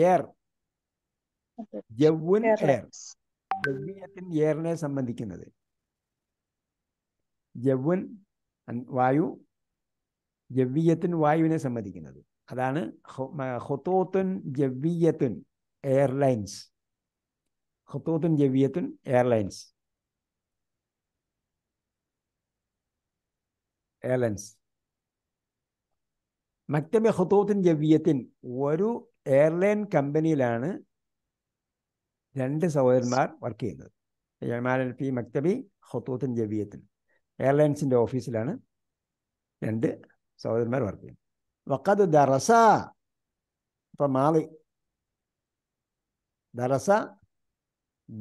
എയർ ജവ്വുൻ എയർ ജവ്വിയത്തിൻ എയറിനെ സംബന്ധിക്കുന്നത് ജവ്വുൻ വായു ജവ്വിയത്തിൻ വായുവിനെ സംബന്ധിക്കുന്നത് അതാണ് ഹൊത്തോത്തുൻ ജവ്വിയത്തുൻ എയർലൈൻസ് ഹൊത്തോത്തുൻ ജവ്വിയത്തുൻ എയർലൈൻസ് എയർലൈൻസ് മക്തബ ഹുത്തൂത്തിൻ ജവ്യത്തിൻ ഒരു എയർലൈൻ കമ്പനിയിലാണ് രണ്ട് സഹോദരന്മാർ വർക്ക് ചെയ്യുന്നത് യമാലൻ മക്തബി ഹുത്തൂത്തിൻ ജവ്യത്തിൻ എയർലൈൻസിൻ്റെ ഓഫീസിലാണ് രണ്ട് സഹോദരന്മാർ വർക്ക് ചെയ്യുന്നത് വക്കത് ദറസ ഇപ്പം മാറി ദറസ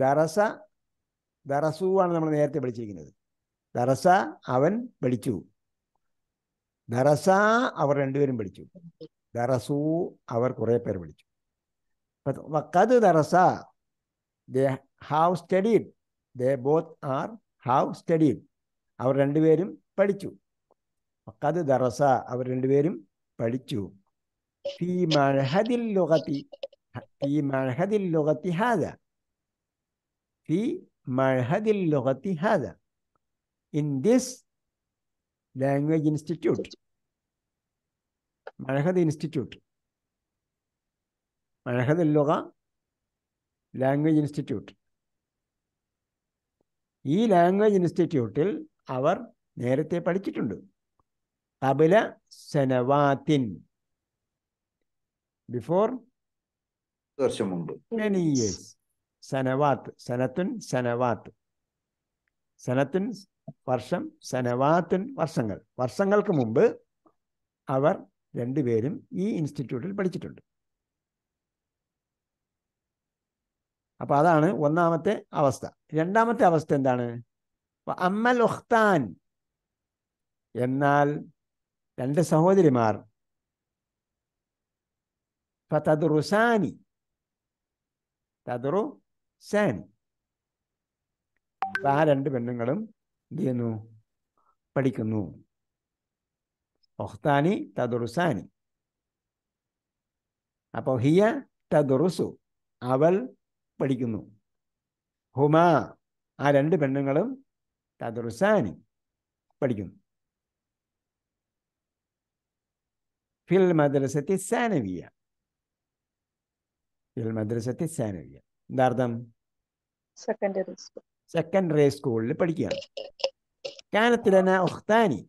ദറസ ദറസു ആണ് നമ്മൾ നേരത്തെ പഠിച്ചിരിക്കുന്നത് ദറസ അവൻ പഠിച്ചു ദറസ അവർ രണ്ടുപേരും പഠിച്ചു ദറസു അവർ കുറെ പേർ പഠിച്ചു വക്കത് ദറസ they have studied they both are have studied അവർ രണ്ടുപേരും പഠിച്ചു വക്കത് ദറസ അവർ രണ്ടുപേരും പഠിച്ചു ഹാദ ഇൻ ദിസ് ലാംഗ്വേജ് ഇൻസ്റ്റിറ്റ്യൂട്ട് മഴഹദ് ഇൻസ്റ്റിറ്റ്യൂട്ട് മഴഹദ് ലുഗ ലാംഗ്വേജ് ഇൻസ്റ്റിറ്റ്യൂട്ട് ഈ ലാംഗ്വേജ് ഇൻസ്റ്റിറ്റ്യൂട്ടിൽ അവർ നേരത്തെ പഠിച്ചിട്ടുണ്ട് കപില സെനവാത്തിൻ ബിഫോർ സനവാത്ത് സനത്തുൻ സനവാത്ത് സനത്തുൻ വർഷം സനവാത്തിൻ വർഷങ്ങൾ വർഷങ്ങൾക്ക് മുമ്പ് അവർ രണ്ടുപേരും ഈ ഇൻസ്റ്റിറ്റ്യൂട്ടിൽ പഠിച്ചിട്ടുണ്ട് അപ്പോൾ അതാണ് ഒന്നാമത്തെ അവസ്ഥ രണ്ടാമത്തെ അവസ്ഥ എന്താണ് അമ്മൽ ഒഹ്താൻ എന്നാൽ രണ്ട് സഹോദരിമാർ ഫതദ്റുസാനി തദ്റു സാനി ആ രണ്ട് പെണ്ണുങ്ങളും എന്ത് ചെയ്യുന്നു പഠിക്കുന്നു ഒഹ്താനി തദുറുസാനി അപ്പോൾ ഹിയ തദുറുസു അവൾ പഠിക്കുന്നു ഹുമ ആ രണ്ട് പെണ്ണുങ്ങളും തദുറുസാനി പഠിക്കുന്നു ഫിൽ മദ്രസത്തി സാനവിയ ഫിൽ മദ്രസത്തി സാനവിയ എന്താർത്ഥം സെക്കൻഡറി സ്കൂൾ സെക്കൻഡറി സ്കൂളിൽ പഠിക്കുകയാണ് കാനത്തിലന ഒഹ്താനി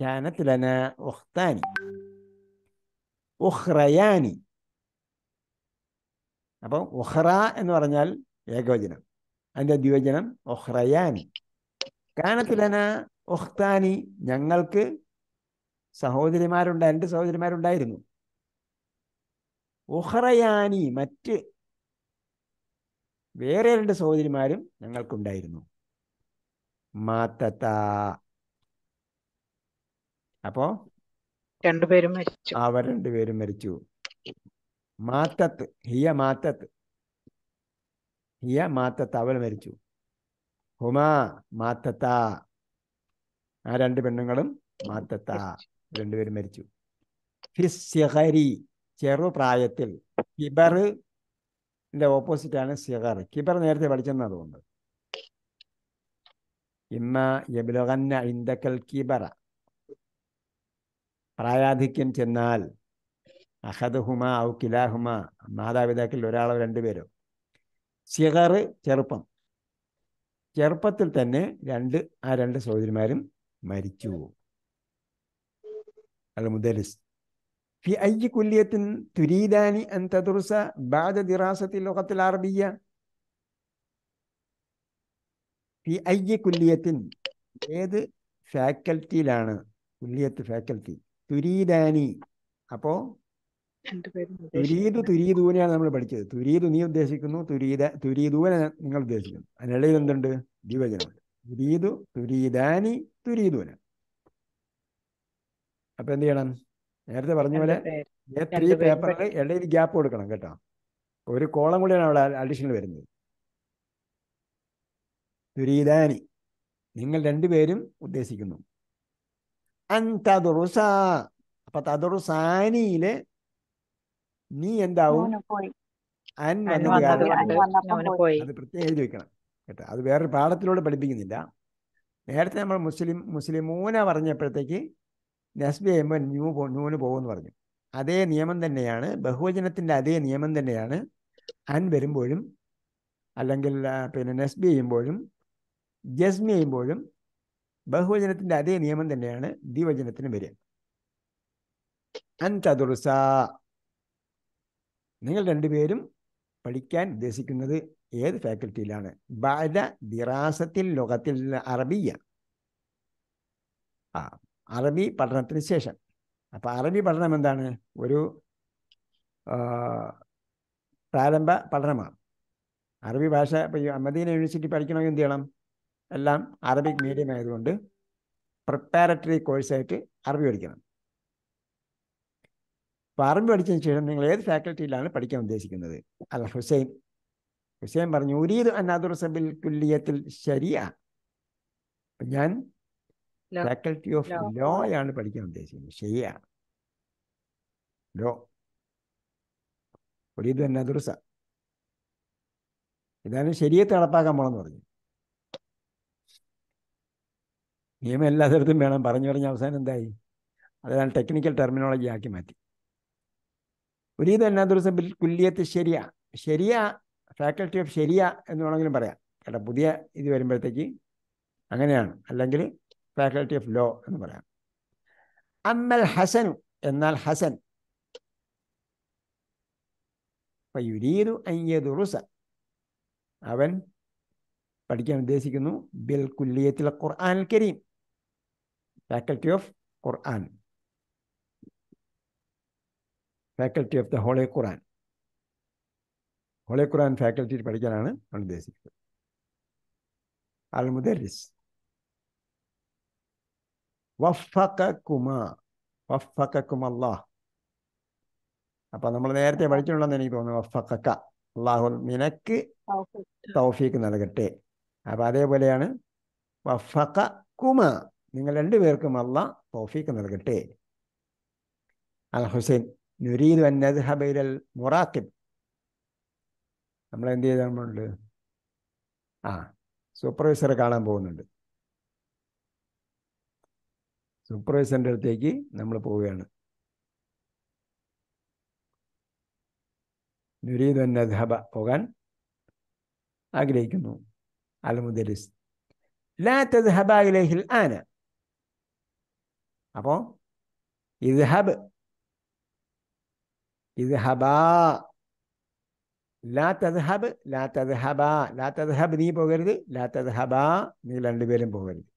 കാനത്തിലന ഒഹ്താനി ഒഹ്റയാനി അപ്പം ഉഹ്റ എന്ന് പറഞ്ഞാൽ ഏകവചനം അതിൻ്റെ ദ്വിവചനം ഒഹ്റയാനി കാനത്തിലന ഒഹ്താനി ഞങ്ങൾക്ക് സഹോദരിമാരുണ്ട് രണ്ട് സഹോദരിമാരുണ്ടായിരുന്നു ഉഹ്റയാനി മറ്റ് വേറെ രണ്ട് സഹോദരിമാരും ഞങ്ങൾക്കുണ്ടായിരുന്നു മാത്തത്ത അപ്പോ രണ്ടുപേരും മരിച്ചു അവർ രണ്ടുപേരും മരിച്ചു മാത്തത്ത് ഹിയ മാത്തത്ത് ഹിയ മാത്തത്ത് അവൾ മരിച്ചു ഹുമാ മാത്തത്ത ആ രണ്ട് പെണ്ണുങ്ങളും മാത്തത്ത രണ്ടുപേരും മരിച്ചു ഫിസ്യഹരി ചെറുപ്രായത്തിൽ കിബർ ഓപ്പോസിറ്റ് ആണ് സിഗർ കീപ്പർ നേരത്തെ പഠിച്ചെന്ന് അതുകൊണ്ട് ഇമ്മ യബിലകന്ന ഇന്തക്കൽ കീബറ പ്രായാധിക്യം ചെന്നാൽ ഹുമ ഔ കിലാഹുമ മാതാപിതാക്കളിൽ ഒരാളോ രണ്ടുപേരോ സിഗർ ചെറുപ്പം ചെറുപ്പത്തിൽ തന്നെ രണ്ട് ആ രണ്ട് സഹോദരിമാരും മരിച്ചു അൽ മുദരിസ് ഫി ഐ കുല്യത്തിൻ തുരീദാനി അൻ തദുർസ ബാദ ദിറാസത്തിൽ ലോകത്തിൽ അറബിയ ഫി ഐ കുല്യത്തിൻ ഏത് ഫാക്കൽറ്റിയിലാണ് കുല്യത്ത് ഫാക്കൽറ്റി തുരീദാനി അപ്പോ തുരീതു തുരീദൂനെയാണ് നമ്മൾ പഠിച്ചത് തുരീതു നീ ഉദ്ദേശിക്കുന്നു തുരീത തുരീദൂനെ നിങ്ങൾ ഉദ്ദേശിക്കുന്നു അതിനിടയിൽ എന്തുണ്ട് ദിവചനമുണ്ട് തുരീതു തുരീദാനി തുരീദൂന അപ്പൊ എന്ത് ചെയ്യണം നേരത്തെ പറഞ്ഞ പോലെ എ ത്രീ പേപ്പറിന് ഇടയിൽ ഗ്യാപ്പ് കൊടുക്കണം കേട്ടോ ഒരു കോളം കൂടിയാണ് അവിടെ അഡീഷണൽ വരുന്നത് ദുരീതാനി നിങ്ങൾ രണ്ടുപേരും ഉദ്ദേശിക്കുന്നു അന്തദുറുസ അപ്പൊ തദുറുസാനിയില് നീ എന്താവും അൻ അത് എഴുതി വെക്കണം കേട്ടോ അത് വേറൊരു പാഠത്തിലൂടെ പഠിപ്പിക്കുന്നില്ല നേരത്തെ നമ്മൾ മുസ്ലിം മുസ്ലിമൂന പറഞ്ഞപ്പോഴത്തേക്ക് നസ്ബ് ചെയ്യുമ്പോൾ ന്യൂ ന്യൂന് പോകുമെന്ന് പറഞ്ഞു അതേ നിയമം തന്നെയാണ് ബഹുവചനത്തിൻ്റെ അതേ നിയമം തന്നെയാണ് അൻ വരുമ്പോഴും അല്ലെങ്കിൽ പിന്നെ നസ്ബ് ചെയ്യുമ്പോഴും ജസ്മി ചെയ്യുമ്പോഴും ബഹുവചനത്തിൻ്റെ അതേ നിയമം തന്നെയാണ് ദ്വിവചനത്തിന് വരിക അൻ ചതുർസ നിങ്ങൾ രണ്ടുപേരും പഠിക്കാൻ ഉദ്ദേശിക്കുന്നത് ഏത് ഫാക്കൽറ്റിയിലാണ് ബാല ദിറാസത്തിൽ ലോകത്തിൽ അറബിയ ആ അറബി പഠനത്തിന് ശേഷം അപ്പോൾ അറബി പഠനം എന്താണ് ഒരു പ്രാരംഭ പഠനമാണ് അറബി ഭാഷ ഇപ്പോൾ ഈ യൂണിവേഴ്സിറ്റി പഠിക്കണമെങ്കിൽ എന്ത് ചെയ്യണം എല്ലാം അറബിക് മീഡിയം ആയതുകൊണ്ട് പ്രിപ്പാരറ്ററി കോഴ്സായിട്ട് അറബി പഠിക്കണം അപ്പോൾ അറബി പഠിച്ചതിന് ശേഷം നിങ്ങൾ ഏത് ഫാക്കൽറ്റിയിലാണ് പഠിക്കാൻ ഉദ്ദേശിക്കുന്നത് അൽ ഹുസൈൻ ഹുസൈൻ പറഞ്ഞു ഉരീദ് അനാദുർ സബിൽ കുല്ലിയത്തിൽ ശരിയ ഞാൻ ഫാക്കൽറ്റി ഓഫ് ലോ ആണ് പഠിക്കാൻ ഉദ്ദേശിക്കുന്നത് ശരിയാണ് ലോ ഒരീത് തന്നെ ദുർസ ഇതാണ് ശരിയത്ത് നടപ്പാക്കാൻ പോണെന്ന് പറഞ്ഞു നിയമം എല്ലാത്തിടത്തും വേണം പറഞ്ഞു പറഞ്ഞ അവസാനം എന്തായി അതാണ് ടെക്നിക്കൽ ടെർമിനോളജി ആക്കി മാറ്റി ഒരീത് എന്നാ ദിവസം ബിൽ കുല്യത്ത് ശരിയ ശരിയ ഫാക്കൽറ്റി ഓഫ് ശരിയ എന്ന് വേണമെങ്കിലും പറയാം കേട്ടോ പുതിയ ഇത് വരുമ്പോഴത്തേക്ക് അങ്ങനെയാണ് അല്ലെങ്കിൽ ഫാക്കൽറ്റി ഓഫ് ലോ എന്ന് പറയാം അമ്മൽ ഹസൻ എന്നാൽ ഹസൻ അവൻ പഠിക്കാൻ ഉദ്ദേശിക്കുന്നു ബിൽ കുല്ലിയത്തിൽ Quran Kareem faculty of Quran faculty of the holy Quran holy Quran ഫാക്കൽറ്റിയിൽ പഠിക്കാനാണ് അവൻ ഉദ്ദേശിക്കുന്നത് അൽ മുദരിസ് അള്ളാഹ് അപ്പൊ നമ്മൾ നേരത്തെ പഠിച്ചിട്ടുണ്ടെന്ന് എനിക്ക് തോന്നുന്നു വഫക്ക അള്ളാഹു നിനക്ക് തൗഫീക്ക് നൽകട്ടെ അപ്പൊ അതേപോലെയാണ് വഫക്ക നിങ്ങൾ രണ്ടുപേർക്കും അല്ല തൗഫീക്ക് നൽകട്ടെ അൽ ഹുസൈൻ നുരീദ് അന്നദ്ഹബൈൽ മുറാക്കിബ് നമ്മൾ എന്ത് ചെയ്തുണ്ട് ആ സൂപ്പർവൈസറെ കാണാൻ പോകുന്നുണ്ട് സൂപ്പർവൈസറിൻ്റെ അടുത്തേക്ക് നമ്മൾ പോവുകയാണ് നദ്ഹബ പോകാൻ ആഗ്രഹിക്കുന്നു അൽ മുദരിസ് ലാ തദ്ഹബ ഇലഹിൽ ആന അപ്പോൾ ഇദ്ഹബ് ഇദ്ഹബാ ലാ തദ്ഹബ് ലാ തദ്ഹബ ലാ തദ്ഹബ് നീ പോകരുത് ലാ തദ്ഹബ നീ രണ്ടുപേരും പോകരുത്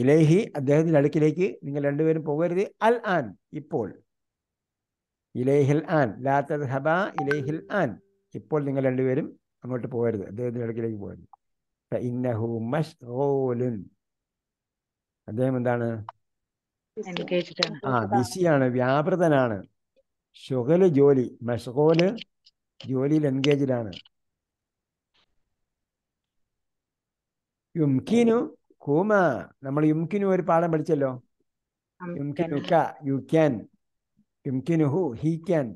ഇലേഹി അദ്ദേഹത്തിൻ്റെ അടുക്കിലേക്ക് നിങ്ങൾ രണ്ടുപേരും പോകരുത് അൽ ആൻ ഇപ്പോൾ ഇലേഹിൽ ആൻ ലാത്ത ഹബ ഇലേഹിൽ ആൻ ഇപ്പോൾ നിങ്ങൾ രണ്ടുപേരും അങ്ങോട്ട് പോകരുത് അദ്ദേഹത്തിൻ്റെ അടുക്കിലേക്ക് പോകരുത് ഇന്നഹു മഷ്റോലുൻ അദ്ദേഹം എന്താണ് ആ ബിസിയാണ് വ്യാപൃതനാണ് ഷുഗല് ജോലി മഷ്റോല് ജോലിയിൽ എൻഗേജിലാണ് യുംകീനു കൂമ നമ്മൾ യുംകിനു ഒരു പാഠം പഠിച്ചല്ലോ യുംകിനുക്ക യു ക്യാൻ യുംകിനുഹു ഹി ക്യാൻ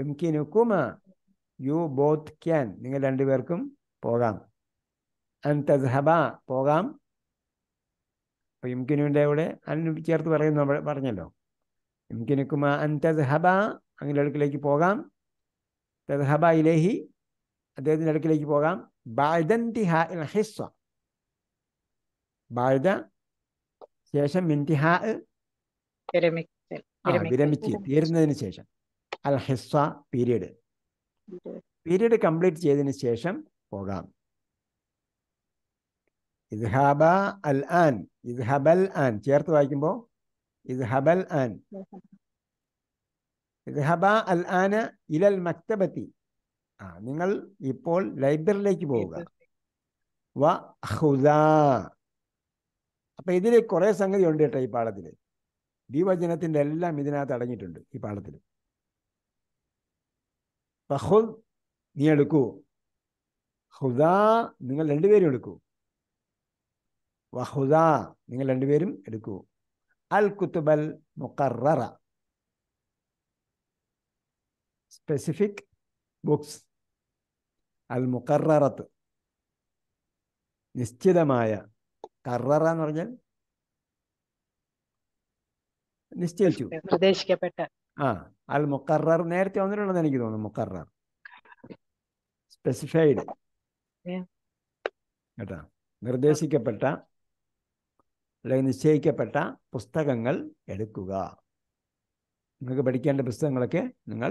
യുംകിനുക്കുമ യു ബോത്ത് ക്യാൻ നിങ്ങൾ രണ്ടുപേർക്കും പോകാം അൻ തസ്ഹബ പോകാം അപ്പൊ യുംകിനുവിൻ്റെ കൂടെ അൻ ചേർത്ത് പറയുന്നു നമ്മൾ പറഞ്ഞല്ലോ യുംകിനുക്കുമ അൻ തസ്ഹബ അങ്ങനെ അടുക്കിലേക്ക് പോകാം തസ്ഹബ ഇലേഹി അദ്ദേഹത്തിൻ്റെ അടുക്കിലേക്ക് പോകാം ബാദന്തി ഹിസ്വ ബാധ്യത ശേഷം മിൻതിഹാ വിരമിച്ച് തീരുന്നതിന് ശേഷം അൽ ഹിസ്വ പീരീഡ് പീരീഡ് കംപ്ലീറ്റ് ചെയ്തതിന് ശേഷം പോകാം ഇസ്ഹാബ അൽ ആൻ ഇസ്ഹബൽ ആൻ ചേർത്ത് വായിക്കുമ്പോൾ ഇസ്ഹബൽ ആൻ ഇദ്ഹബ അൽ ആന ഇലൽ മക്തബത്തി ആ നിങ്ങൾ ഇപ്പോൾ ലൈബ്രറിയിലേക്ക് പോവുക വ ഹുദാ അപ്പൊ ഇതിൽ കുറേ സംഗതി ഉണ്ട് കേട്ടോ ഈ പാഠത്തില് ദീവചനത്തിൻ്റെ എല്ലാം ഇതിനകത്ത് അടങ്ങിയിട്ടുണ്ട് ഈ പാഠത്തിൽ നീ എടുക്കൂ ഹുദാ നിങ്ങൾ രണ്ടുപേരും എടുക്കൂ വഹുദാ നിങ്ങൾ രണ്ടുപേരും എടുക്കൂ അൽ കുത്തുബൽ മുക്കറ സ്പെസിഫിക് ബുക്സ് അൽ മുക്കറത്ത് നിശ്ചിതമായ കററ എന്ന് പറഞ്ഞാൽ നിശ്ചയിച്ചു നിർദ്ദേശിക്കപ്പെട്ട ആ അൽ മുക്കറർ നേരത്തെ വന്നിട്ടുണ്ടെന്ന് എനിക്ക് തോന്നുന്നു മുക്കറർ സ്പെസിഫൈഡ് കേട്ടാ നിർദ്ദേശിക്കപ്പെട്ട അല്ലെങ്കിൽ നിശ്ചയിക്കപ്പെട്ട പുസ്തകങ്ങൾ എടുക്കുക നിങ്ങൾക്ക് പഠിക്കേണ്ട പുസ്തകങ്ങളൊക്കെ നിങ്ങൾ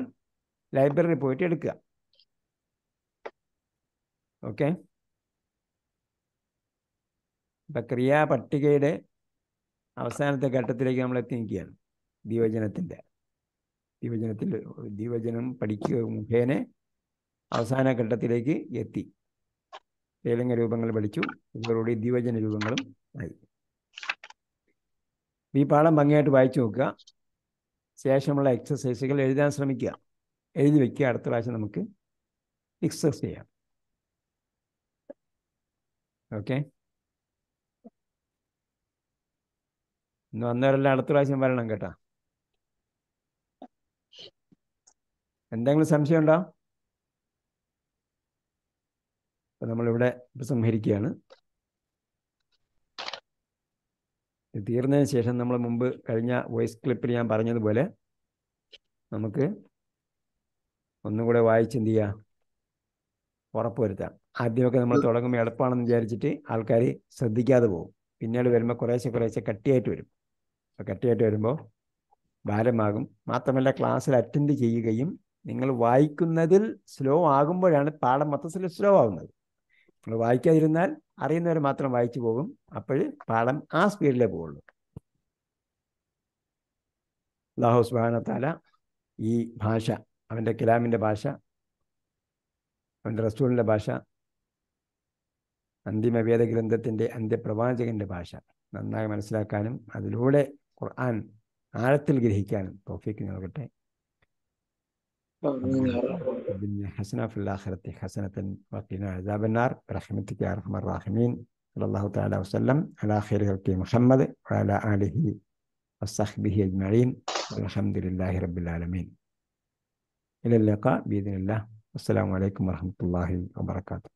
ലൈബ്രറി പോയിട്ട് എടുക്കുക ഓക്കെ ക്രിയാ പട്ടികയുടെ അവസാനത്തെ ഘട്ടത്തിലേക്ക് നമ്മൾ എത്തി നിൽക്കുകയാണ് ദിവചനത്തിൻ്റെ ദിവചനത്തിൽ ദിവചനം പഠിക്കുക മുഖേന അവസാന ഘട്ടത്തിലേക്ക് എത്തി തേലങ്ക രൂപങ്ങൾ പഠിച്ചു ഇവരുടെ ദിവചന രൂപങ്ങളും ആയി ഈ പാഠം ഭംഗിയായിട്ട് വായിച്ചു നോക്കുക ശേഷമുള്ള എക്സസൈസുകൾ എഴുതാൻ ശ്രമിക്കുക എഴുതി വയ്ക്കുക അടുത്ത പ്രാവശ്യം നമുക്ക് ഡിസ്കസ് ചെയ്യാം ഓക്കെ ഇന്ന് വന്നവരെല്ലാം അടുത്ത പ്രാവശ്യം വരണം കേട്ടാ എന്തെങ്കിലും സംശയം ഉണ്ടോ അപ്പൊ നമ്മളിവിടെ ഉപസംഹരിക്കുകയാണ് തീർന്നതിന് ശേഷം നമ്മൾ മുമ്പ് കഴിഞ്ഞ വോയിസ് ക്ലിപ്പിൽ ഞാൻ പറഞ്ഞതുപോലെ നമുക്ക് ഒന്നുകൂടെ വായിച്ച് എന്ത് ചെയ്യാം ഉറപ്പുവരുത്താം ആദ്യമൊക്കെ നമ്മൾ തുടങ്ങുമ്പോൾ എളുപ്പമാണെന്ന് വിചാരിച്ചിട്ട് ആൾക്കാർ ശ്രദ്ധിക്കാതെ പോകും പിന്നീട് വരുമ്പോൾ കുറേശ്ശെ കുറേശ്ശെ കട്ടിയായിട്ട് വരും അപ്പോൾ കട്ടിയായിട്ട് വരുമ്പോൾ ഭാരമാകും മാത്രമല്ല ക്ലാസ്സിൽ അറ്റൻഡ് ചെയ്യുകയും നിങ്ങൾ വായിക്കുന്നതിൽ സ്ലോ ആകുമ്പോഴാണ് പാഠം മൊത്തത്തിൽ സ്ലോ ആവുന്നത് നിങ്ങൾ വായിക്കാതിരുന്നാൽ അറിയുന്നവർ മാത്രം വായിച്ചു പോകും അപ്പോൾ പാഠം ആ സ്പീഡിലേ പോകുള്ളൂ അള്ളാഹു സുബാനത്താല ഈ ഭാഷ അവൻ്റെ കിലാമിൻ്റെ ഭാഷ അവൻ്റെ റസൂലിൻ്റെ ഭാഷ അന്തിമ വേദഗ്രന്ഥത്തിൻ്റെ അന്ത്യപ്രവാചകൻ്റെ ഭാഷ നന്നായി മനസ്സിലാക്കാനും അതിലൂടെ ഖുർആൻ ആഴത്തിൽ ഗ്രഹിക്കാനും തോഫീക്ക് നൽകട്ടെ حسنة في الآخرة حسنة وقنا عذاب النار برحمتك يا أرحم الراحمين صلى الله تعالى وسلم على خير خلق محمد وعلى آله وصحبه أجمعين والحمد لله رب العالمين إلى اللقاء بإذن الله والسلام عليكم ورحمة الله وبركاته